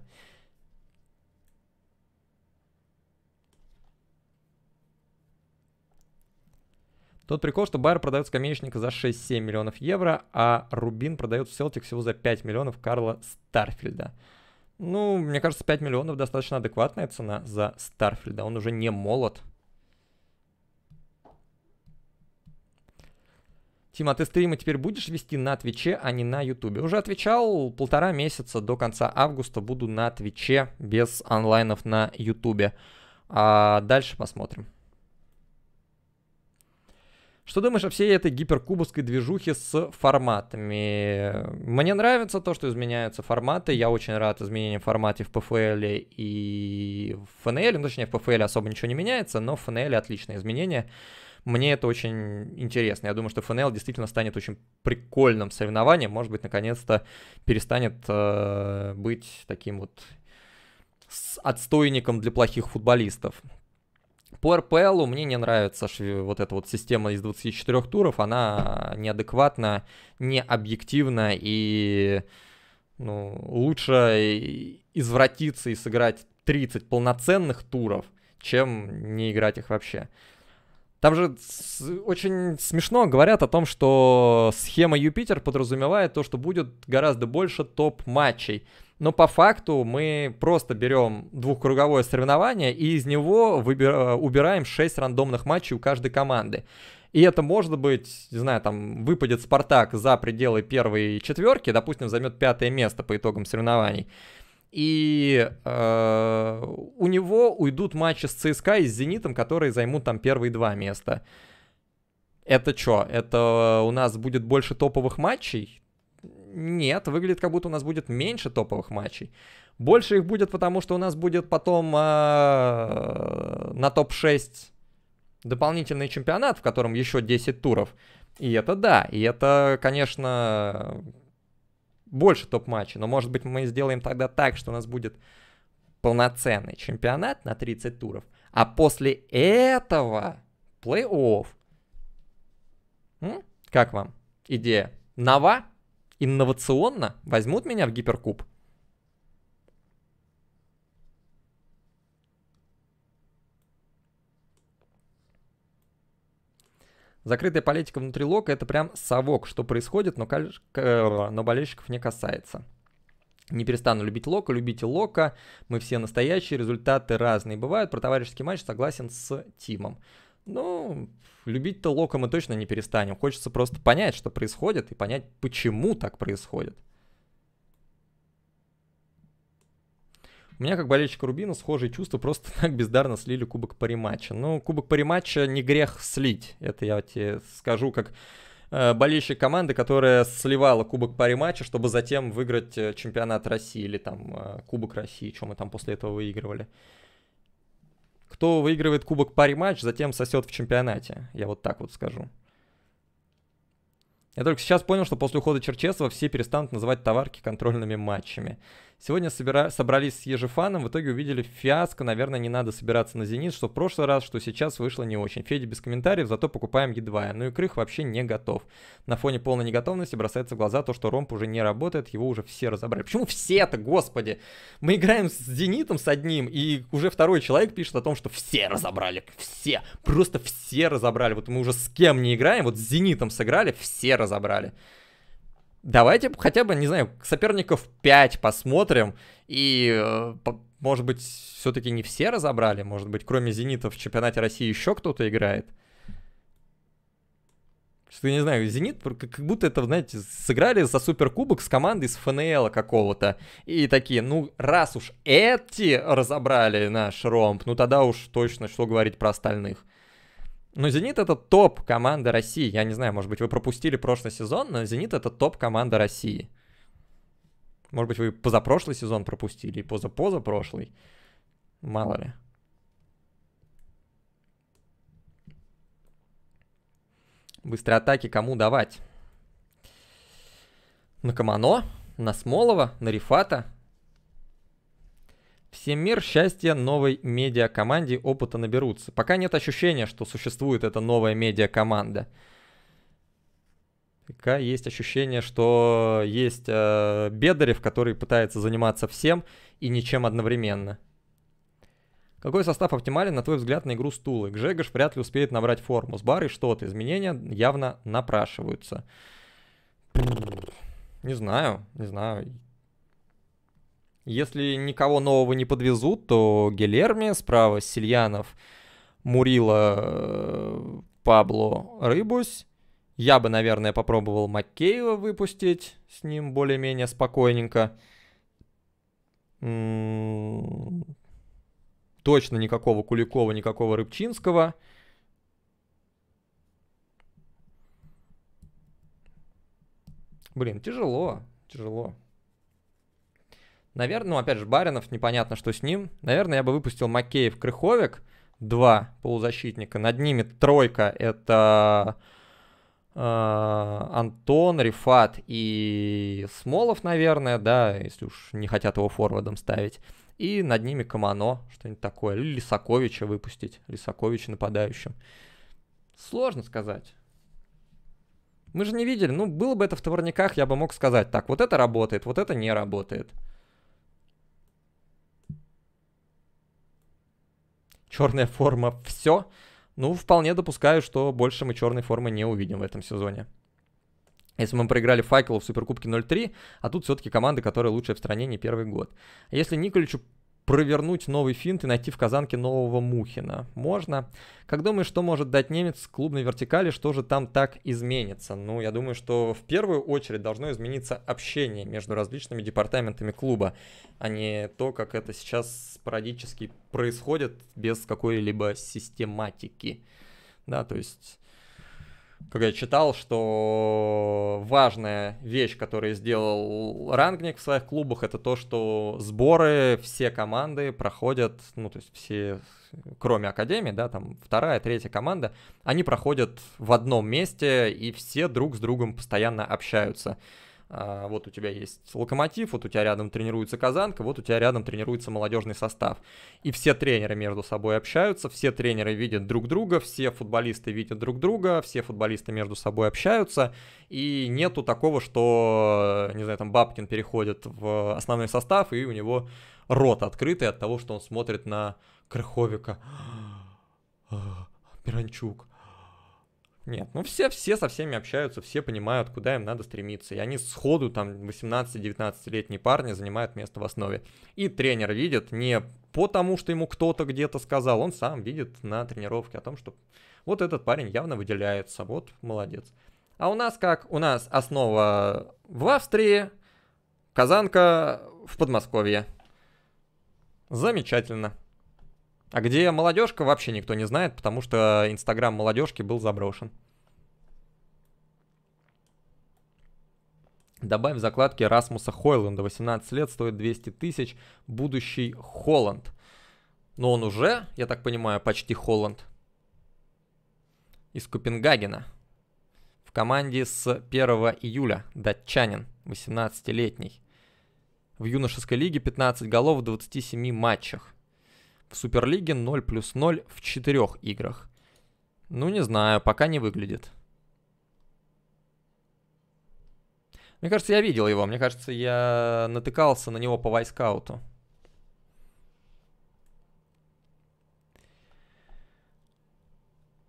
Тот прикол, что Байер продает скамеечника за 6-7 миллионов евро, а Рубин продает в Селтик всего за 5 миллионов Карла Старфельда. Ну, мне кажется, 5 миллионов достаточно адекватная цена за Старфельда. Он уже не молод. Тима, а ты стримы теперь будешь вести на Твиче, а не на Ютубе? Уже отвечал полтора месяца до конца августа буду на Твиче без онлайнов на Ютубе. А дальше посмотрим. Что думаешь о всей этой гиперкубовской движухе с форматами? Мне нравится то, что изменяются форматы. Я очень рад изменениям формате в PFL и в ФНЛ. Ну, точнее, в PFL особо ничего не меняется, но в ФНЛ отличные изменения. Мне это очень интересно. Я думаю, что FNL действительно станет очень прикольным соревнованием. Может быть, наконец-то перестанет э, быть таким вот отстойником для плохих футболистов. По РПЛу мне не нравится вот эта вот система из 24 туров, она неадекватна, не объективна и ну, лучше извратиться и сыграть 30 полноценных туров, чем не играть их вообще. Там же очень смешно говорят о том, что схема Юпитер подразумевает то, что будет гораздо больше топ-матчей но по факту мы просто берем двухкруговое соревнование и из него выбираем, убираем 6 рандомных матчей у каждой команды. И это может быть, не знаю, там выпадет Спартак за пределы первой четверки, допустим, займет пятое место по итогам соревнований. И э, у него уйдут матчи с ЦСКА и с Зенитом, которые займут там первые два места. Это что? Это у нас будет больше топовых матчей? Нет, выглядит как будто у нас будет меньше топовых матчей. Больше их будет, потому что у нас будет потом э, на топ-6 дополнительный чемпионат, в котором еще 10 туров. И это да, и это, конечно, больше топ-матчей. Но, может быть, мы сделаем тогда так, что у нас будет полноценный чемпионат на 30 туров. А после этого плей-офф. Как вам идея? Нова? инновационно возьмут меня в гиперкуб? Закрытая политика внутри лока это прям совок, что происходит, но, каль... Э, но болельщиков не касается. Не перестану любить Лока, любите Лока, мы все настоящие, результаты разные бывают. Про товарищеский матч согласен с Тимом. Ну, любить-то Лока мы точно не перестанем. Хочется просто понять, что происходит, и понять, почему так происходит. У меня, как болельщика Рубина, схожие чувства, просто (laughs) так бездарно слили Кубок Париматча. Ну, Кубок Париматча не грех слить, это я тебе скажу, как э, болельщик команды, которая сливала Кубок Париматча, чтобы затем выиграть э, чемпионат России или там э, Кубок России, что мы там после этого выигрывали кто выигрывает кубок пари матч, затем сосет в чемпионате. Я вот так вот скажу. Я только сейчас понял, что после ухода Черчесова все перестанут называть товарки контрольными матчами. Сегодня собира... собрались с Ежефаном, в итоге увидели фиаско, наверное, не надо собираться на «Зенит», что в прошлый раз, что сейчас вышло не очень. Федя без комментариев, зато покупаем едва. Ну и Крых вообще не готов. На фоне полной неготовности бросается в глаза то, что ромб уже не работает, его уже все разобрали. Почему все-то, господи? Мы играем с «Зенитом» с одним, и уже второй человек пишет о том, что все разобрали, все, просто все разобрали. Вот мы уже с кем не играем, вот с «Зенитом» сыграли, все разобрали. Давайте хотя бы, не знаю, соперников 5 посмотрим. И, э, может быть, все-таки не все разобрали. Может быть, кроме «Зенита» в чемпионате России еще кто-то играет. Что не знаю, «Зенит», как будто это, знаете, сыграли за суперкубок с командой с ФНЛ какого-то. И такие, ну, раз уж эти разобрали наш ромб, ну тогда уж точно что говорить про остальных. Но ну, «Зенит» — это топ-команда России. Я не знаю, может быть, вы пропустили прошлый сезон, но «Зенит» — это топ-команда России. Может быть, вы позапрошлый сезон пропустили позапозапрошлый. Мало ли. Быстрые атаки кому давать? На Камано, на Смолова, на Рифата, Всем мир, счастья новой медиа-команде опыта наберутся. Пока нет ощущения, что существует эта новая медиа-команда. Пока есть ощущение, что есть э, Бедарев, который пытается заниматься всем и ничем одновременно. Какой состав оптимален, на твой взгляд, на игру стулы? Гжегош вряд ли успеет набрать форму. С Барой что-то. Изменения явно напрашиваются. Не знаю, не знаю. Если никого нового не подвезут, то Гелерми справа, Сильянов, Мурила, э, Пабло, Рыбусь. Я бы, наверное, попробовал Маккеева выпустить с ним более-менее спокойненько. М-м-м, точно никакого Куликова, никакого Рыбчинского. Блин, тяжело, тяжело. Наверное, ну опять же, Баринов, непонятно, что с ним. Наверное, я бы выпустил Макеев, Крыховик, два полузащитника. Над ними тройка, это э, Антон, Рифат и Смолов, наверное, да, если уж не хотят его форвардом ставить. И над ними Камано, что-нибудь такое. Или Лисаковича выпустить, Лисаковича нападающим. Сложно сказать. Мы же не видели. Ну, было бы это в товарниках, я бы мог сказать, так, вот это работает, вот это не работает. черная форма все, ну, вполне допускаю, что больше мы черной формы не увидим в этом сезоне. Если мы проиграли факелу в Суперкубке 0-3, а тут все-таки команды, которые лучшие в стране не первый год. А если Николичу провернуть новый финт и найти в Казанке нового Мухина. Можно. Как думаешь, что может дать немец клубной вертикали, что же там так изменится? Ну, я думаю, что в первую очередь должно измениться общение между различными департаментами клуба, а не то, как это сейчас спорадически происходит без какой-либо систематики. Да, то есть когда читал, что важная вещь, которую сделал Рангник в своих клубах, это то, что сборы все команды проходят, ну, то есть все, кроме Академии, да, там вторая, третья команда, они проходят в одном месте, и все друг с другом постоянно общаются. А, вот у тебя есть Локомотив, вот у тебя рядом тренируется Казанка, вот у тебя рядом тренируется молодежный состав. И все тренеры между собой общаются, все тренеры видят друг друга, все футболисты видят друг друга, все футболисты между собой общаются, и нету такого, что, не знаю, там Бабкин переходит в основной состав, и у него рот открытый от того, что он смотрит на Крыховика. Пиранчук, а, нет, ну все, все со всеми общаются, все понимают, куда им надо стремиться. И они сходу, там, 18-19-летние парни занимают место в основе. И тренер видит не потому, что ему кто-то где-то сказал, он сам видит на тренировке о том, что вот этот парень явно выделяется, вот молодец. А у нас как? У нас основа в Австрии, Казанка в Подмосковье. Замечательно. А где молодежка, вообще никто не знает, потому что Инстаграм молодежки был заброшен. Добавь в закладки Расмуса Хойланда. 18 лет, стоит 200 тысяч. Будущий Холланд. Но он уже, я так понимаю, почти Холланд. Из Копенгагена. В команде с 1 июля. Датчанин, 18-летний. В юношеской лиге 15 голов в 27 матчах. В Суперлиге 0 плюс 0 в 4 играх. Ну, не знаю, пока не выглядит. Мне кажется, я видел его. Мне кажется, я натыкался на него по вайскауту.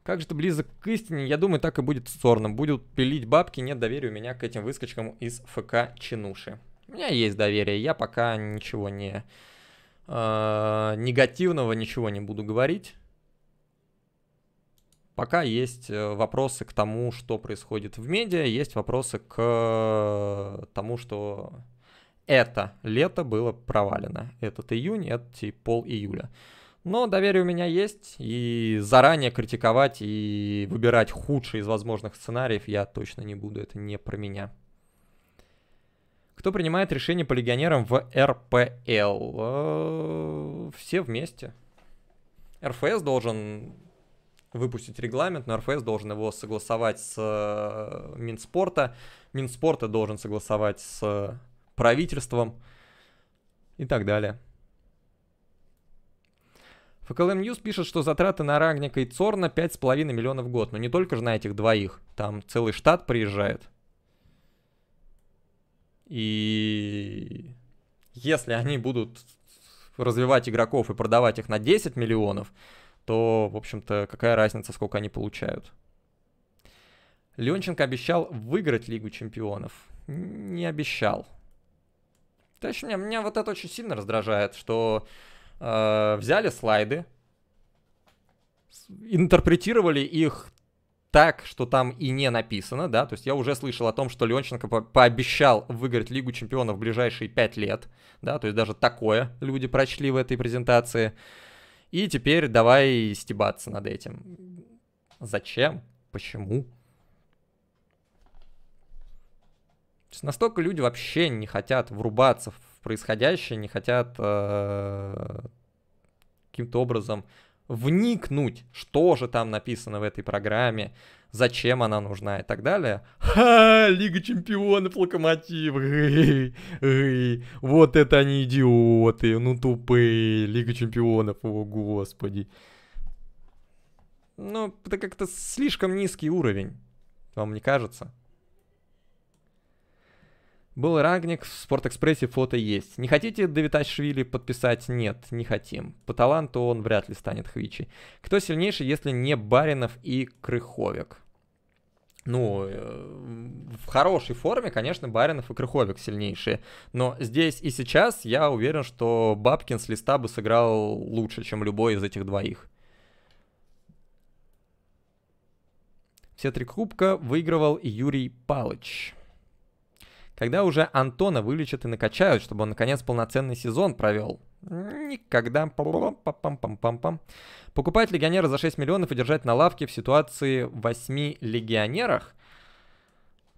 Как же ты близок к истине, я думаю, так и будет с Цорном. Будут пилить бабки, нет доверия у меня к этим выскочкам из ФК Чинуши. У меня есть доверие, я пока ничего не Э, негативного ничего не буду говорить. Пока есть э, вопросы к тому, что происходит в медиа, есть вопросы к э, тому, что это лето было провалено. Этот июнь, это пол июля. Но доверие у меня есть, и заранее критиковать и выбирать худший из возможных сценариев я точно не буду, это не про меня. Кто принимает решение по легионерам в РПЛ? Э, все вместе. РФС должен выпустить регламент, но РФС должен его согласовать с э, Минспорта. Минспорта должен согласовать с правительством и так далее. ФКЛМ Ньюс пишет, что затраты на Рагника и Цорна 5,5 миллионов в год. Но не только же на этих двоих. Там целый штат приезжает. И если они будут развивать игроков и продавать их на 10 миллионов, то, в общем-то, какая разница, сколько они получают. Леонченко обещал выиграть Лигу Чемпионов. Не обещал. То есть меня, меня вот это очень сильно раздражает, что э, взяли слайды, интерпретировали их так, что там и не написано, да, то есть я уже слышал о том, что Леонченко по пообещал выиграть Лигу Чемпионов в ближайшие пять лет, да, то есть даже такое люди прочли в этой презентации. И теперь давай стебаться над этим. Зачем? Почему? настолько люди вообще не хотят врубаться в происходящее, не хотят э, каким-то образом вникнуть, что же там написано в этой программе, зачем она нужна и так далее. Ха, Лига Чемпионов, Локомотив, вот это они идиоты, ну тупые, Лига Чемпионов, о господи. Ну, это как-то слишком низкий уровень, вам не кажется? Был рагник, в Спортэкспрессе фото есть. Не хотите Давиташвили подписать? Нет, не хотим. По таланту он вряд ли станет Хвичи. Кто сильнейший, если не Баринов и Крыховик? ну, э, в хорошей форме, конечно, Баринов и Крыховик сильнейшие. Но здесь и сейчас я уверен, что Бабкин с листа бы сыграл лучше, чем любой из этих двоих. Все три кубка выигрывал Юрий Палыч когда уже Антона вылечат и накачают, чтобы он наконец полноценный сезон провел. Никогда. Покупать легионера за 6 миллионов и держать на лавке в ситуации 8 легионерах?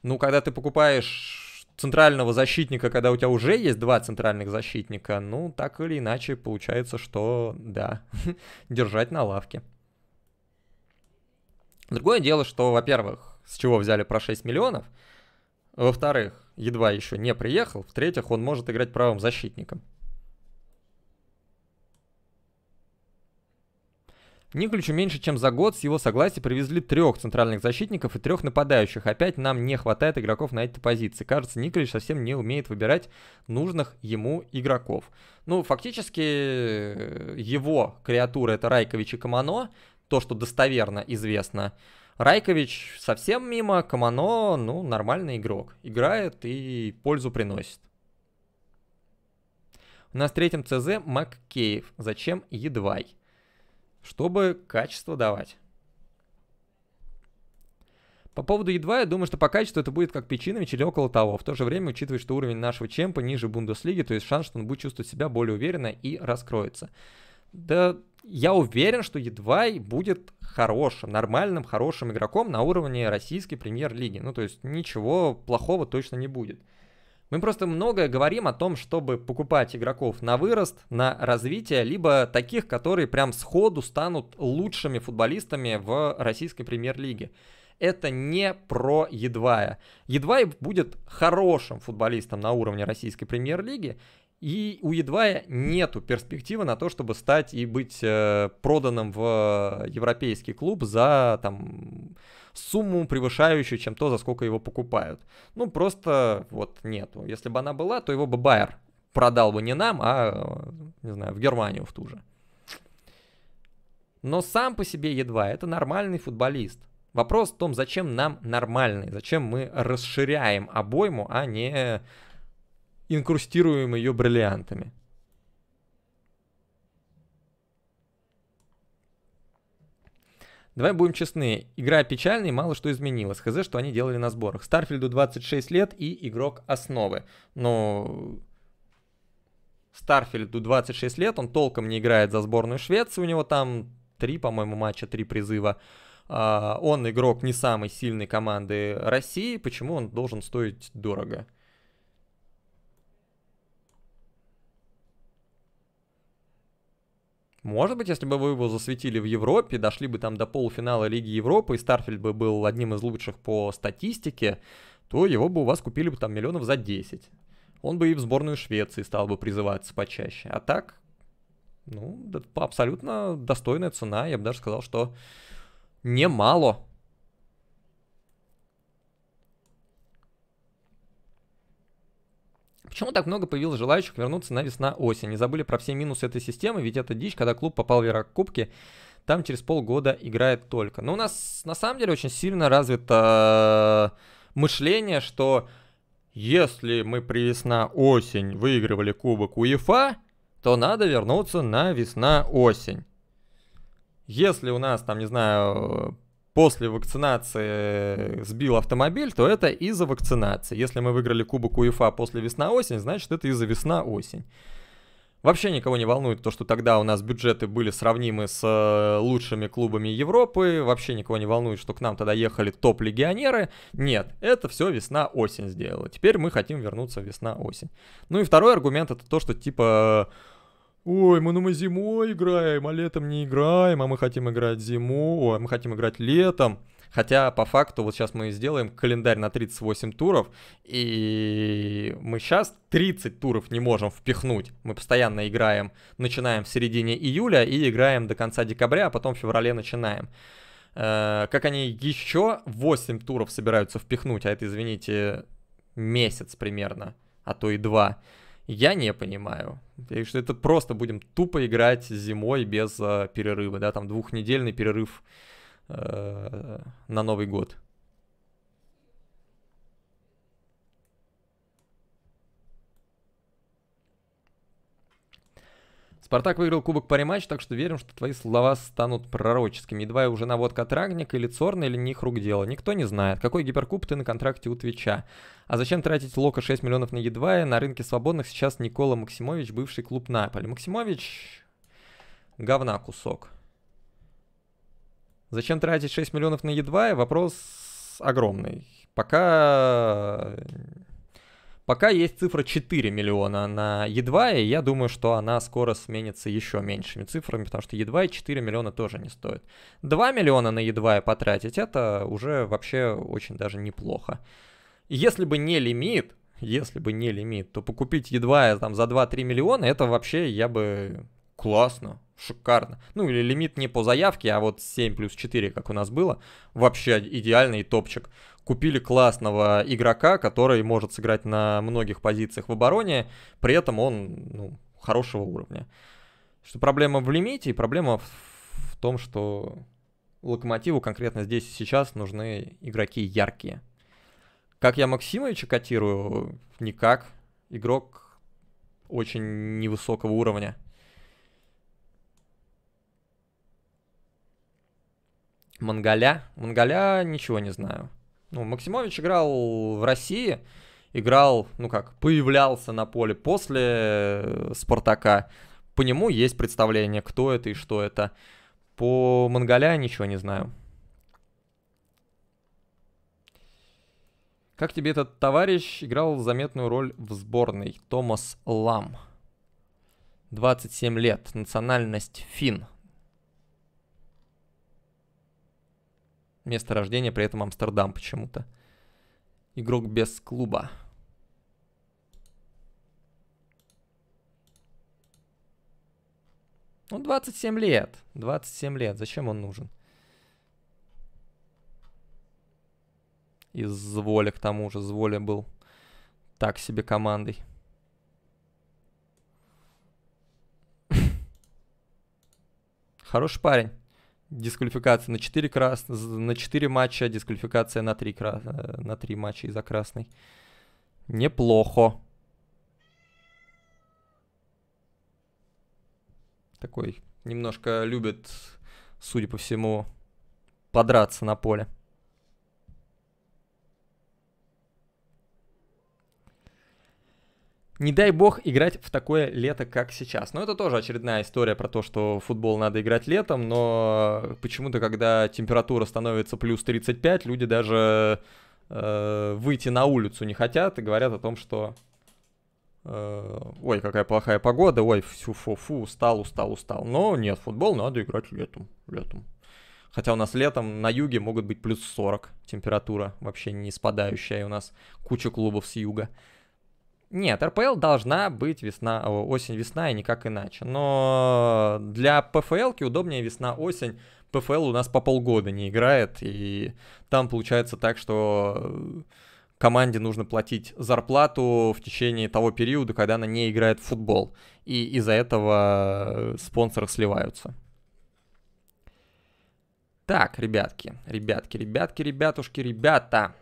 Ну, когда ты покупаешь центрального защитника, когда у тебя уже есть два центральных защитника, ну, так или иначе, получается, что да, (laughs) держать на лавке. Другое дело, что, во-первых, с чего взяли про 6 миллионов – во-вторых, едва еще не приехал. В-третьих, он может играть правым защитником. Николичу меньше, чем за год с его согласия привезли трех центральных защитников и трех нападающих. Опять нам не хватает игроков на этой позиции. Кажется, Николич совсем не умеет выбирать нужных ему игроков. Ну, фактически, э, его креатура это Райкович и Камано, то, что достоверно известно. Райкович совсем мимо, Камано, ну, нормальный игрок. Играет и пользу приносит. У нас в третьем ЦЗ Маккейв. Зачем Едвай? Чтобы качество давать. По поводу Едва, я думаю, что по качеству это будет как Печинович или около того. В то же время, учитывая, что уровень нашего чемпа ниже Бундеслиги, то есть шанс, что он будет чувствовать себя более уверенно и раскроется. Да, я уверен, что Едвай будет хорошим, нормальным, хорошим игроком на уровне российской премьер-лиги. Ну, то есть ничего плохого точно не будет. Мы просто многое говорим о том, чтобы покупать игроков на вырост, на развитие, либо таких, которые прям сходу станут лучшими футболистами в российской премьер-лиге. Это не про Едвая. Едвай будет хорошим футболистом на уровне российской премьер-лиги, и у едва нету перспективы на то, чтобы стать и быть э, проданным в э, европейский клуб за там сумму, превышающую чем то, за сколько его покупают. Ну, просто вот нету. Если бы она была, то его бы Байер продал бы не нам, а, э, не знаю, в Германию в ту же. Но сам по себе едва это нормальный футболист. Вопрос в том, зачем нам нормальный, зачем мы расширяем обойму, а не инкрустируем ее бриллиантами. Давай будем честны, игра печальная и мало что изменилось. Хз, что они делали на сборах. Старфильду 26 лет и игрок основы. Но Старфильду 26 лет, он толком не играет за сборную Швеции, у него там три, по-моему, матча, три призыва. А, он игрок не самой сильной команды России, почему он должен стоить дорого? Может быть, если бы вы его засветили в Европе, дошли бы там до полуфинала Лиги Европы, и Старфильд бы был одним из лучших по статистике, то его бы у вас купили бы там миллионов за 10. Он бы и в сборную Швеции стал бы призываться почаще. А так, ну, абсолютно достойная цена. Я бы даже сказал, что немало Почему так много появилось желающих вернуться на весна-осень? Не забыли про все минусы этой системы, ведь это дичь, когда клуб попал в Еврокубки, там через полгода играет только. Но у нас на самом деле очень сильно развито э, мышление, что если мы при весна-осень выигрывали кубок УЕФА, то надо вернуться на весна-осень. Если у нас там, не знаю, после вакцинации э, сбил автомобиль, то это из-за вакцинации. Если мы выиграли Кубок УЕФА после весна-осень, значит это из-за весна-осень. Вообще никого не волнует то, что тогда у нас бюджеты были сравнимы с э, лучшими клубами Европы. Вообще никого не волнует, что к нам тогда ехали топ-легионеры. Нет, это все весна-осень сделала. Теперь мы хотим вернуться весна-осень. Ну и второй аргумент это то, что типа Ой, мы, ну мы зимой играем, а летом не играем, а мы хотим играть зимой, а мы хотим играть летом. Хотя, по факту, вот сейчас мы сделаем календарь на 38 туров, и мы сейчас 30 туров не можем впихнуть. Мы постоянно играем, начинаем в середине июля и играем до конца декабря, а потом в феврале начинаем. Э, как они еще 8 туров собираются впихнуть, а это, извините, месяц примерно, а то и 2 я не понимаю. И что это просто будем тупо играть зимой без э, перерыва, да, там двухнедельный перерыв э, на Новый год. Спартак выиграл Кубок Париматч, так что верим, что твои слова станут пророческими. Едва и уже наводка Трагника или Цорна или них рук дело. Никто не знает, какой гиперкуб ты на контракте у Твича. А зачем тратить Лока 6 миллионов на Едвая? На рынке свободных сейчас Никола Максимович, бывший клуб Наполь. Максимович... Говна кусок. Зачем тратить 6 миллионов на Едвая? Вопрос огромный. Пока Пока есть цифра 4 миллиона на Едва, и я думаю, что она скоро сменится еще меньшими цифрами, потому что Едва и 4 миллиона тоже не стоит. 2 миллиона на Едва потратить, это уже вообще очень даже неплохо. Если бы не лимит, если бы не лимит, то покупить Едва там за 2-3 миллиона, это вообще я бы классно, шикарно. Ну или лимит не по заявке, а вот 7 плюс 4, как у нас было, вообще идеальный топчик купили классного игрока, который может сыграть на многих позициях в обороне, при этом он ну, хорошего уровня. Что проблема в лимите и проблема в, в том, что Локомотиву конкретно здесь и сейчас нужны игроки яркие. Как я Максимовича котирую? Никак. Игрок очень невысокого уровня. Монголя? Монголя ничего не знаю. Ну, Максимович играл в России, играл, ну как, появлялся на поле после э, Спартака. По нему есть представление, кто это и что это. По Монголя ничего не знаю. Как тебе этот товарищ играл заметную роль в сборной? Томас Лам. 27 лет, национальность фин. Место рождения при этом Амстердам почему-то. Игрок без клуба. Ну, 27 лет. 27 лет. Зачем он нужен? Из Зволя к тому же. Зволя был так себе командой. (laughs) Хороший парень дисквалификация на 4, крас... на 4 матча, дисквалификация на 3, кра... Э, на 3 матча из-за красной. Неплохо. Такой немножко любит, судя по всему, подраться на поле. Не дай бог играть в такое лето, как сейчас. Но это тоже очередная история про то, что футбол надо играть летом, но почему-то, когда температура становится плюс 35, люди даже э, выйти на улицу не хотят и говорят о том, что э, ой, какая плохая погода, ой, всю фу, фу, устал, устал, устал. Но нет, футбол надо играть летом, летом. Хотя у нас летом на юге могут быть плюс 40 температура, вообще не спадающая, и у нас куча клубов с юга. Нет, РПЛ должна быть весна, осень-весна и никак иначе. Но для ПФЛки удобнее весна-осень. ПФЛ у нас по полгода не играет, и там получается так, что э, команде нужно платить зарплату в течение того периода, когда она не играет в футбол. И из-за этого э, спонсоры сливаются. Так, ребятки, ребятки, ребятки, ребятушки, ребята.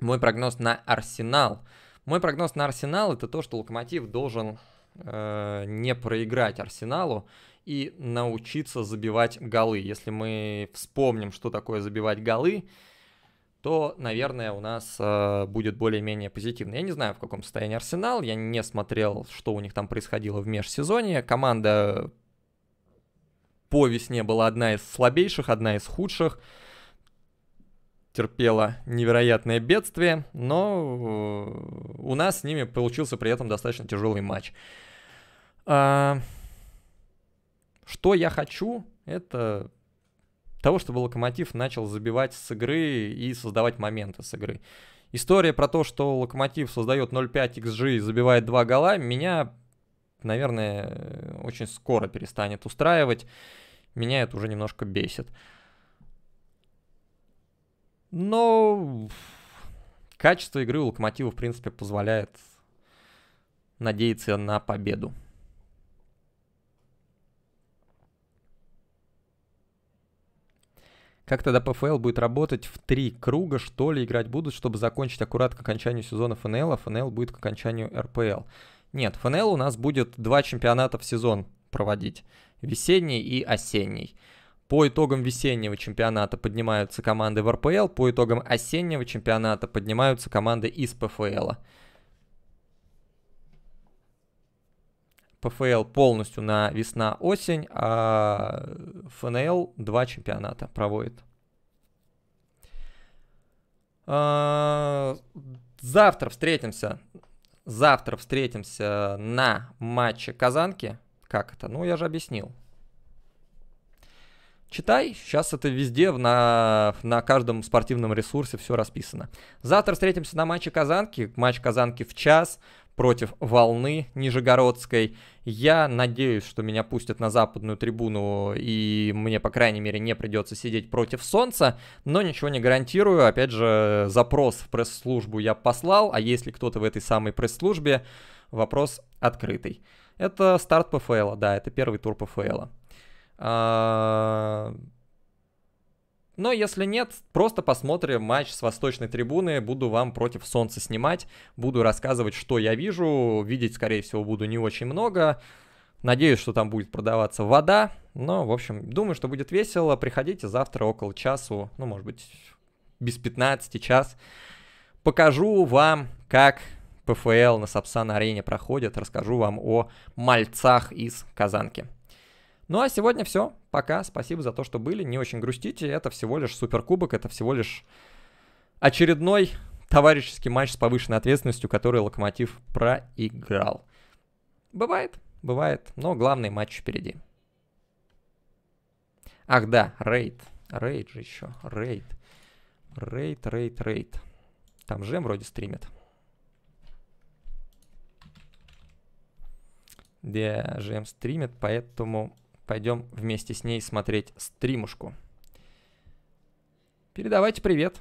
Мой прогноз на Арсенал – мой прогноз на Арсенал это то, что Локомотив должен э, не проиграть Арсеналу и научиться забивать голы. Если мы вспомним, что такое забивать голы, то, наверное, у нас э, будет более-менее позитивно. Я не знаю, в каком состоянии Арсенал, я не смотрел, что у них там происходило в межсезонье. Команда по весне была одна из слабейших, одна из худших терпела невероятное бедствие, но э, у нас с ними получился при этом достаточно тяжелый матч. А, что я хочу, это того, чтобы Локомотив начал забивать с игры и создавать моменты с игры. История про то, что Локомотив создает 0.5 XG и забивает 2 гола, меня, наверное, очень скоро перестанет устраивать. Меня это уже немножко бесит. Но качество игры у Локомотива, в принципе, позволяет надеяться на победу. Как тогда ПФЛ будет работать в три круга, что ли, играть будут, чтобы закончить аккурат к окончанию сезона ФНЛ, а ФНЛ будет к окончанию РПЛ? Нет, ФНЛ у нас будет два чемпионата в сезон проводить. Весенний и осенний. По итогам весеннего чемпионата поднимаются команды в РПЛ, по итогам осеннего чемпионата поднимаются команды из ПФЛ. ПФЛ полностью на весна-осень, а ФНЛ два чемпионата проводит. А, завтра встретимся. Завтра встретимся на матче Казанки. Как это? Ну, я же объяснил. Читай, сейчас это везде, на, на каждом спортивном ресурсе все расписано. Завтра встретимся на матче Казанки. Матч Казанки в час против Волны Нижегородской. Я надеюсь, что меня пустят на западную трибуну и мне, по крайней мере, не придется сидеть против солнца, но ничего не гарантирую. Опять же, запрос в пресс-службу я послал, а если кто-то в этой самой пресс-службе, вопрос открытый. Это старт ПФЛ, да, это первый тур ПФЛ. А, но если нет, просто посмотрим матч с восточной трибуны, буду вам против солнца снимать, буду рассказывать, что я вижу, видеть, скорее всего, буду не очень много. Надеюсь, что там будет продаваться вода, но, в общем, думаю, что будет весело. Приходите завтра около часу, ну, может быть, без 15 час. Покажу вам, как ПФЛ на Сапсан-арене проходит, расскажу вам о мальцах из Казанки. Ну а сегодня все. Пока. Спасибо за то, что были. Не очень грустите. Это всего лишь суперкубок. Это всего лишь очередной товарищеский матч с повышенной ответственностью, который Локомотив проиграл. Бывает, бывает, но главный матч впереди. Ах да, рейд. Рейд же еще. Рейд. Рейд, рейд, рейд. Там Жем вроде стримит. Да, Жем стримит, поэтому Пойдем вместе с ней смотреть стримушку. Передавайте привет.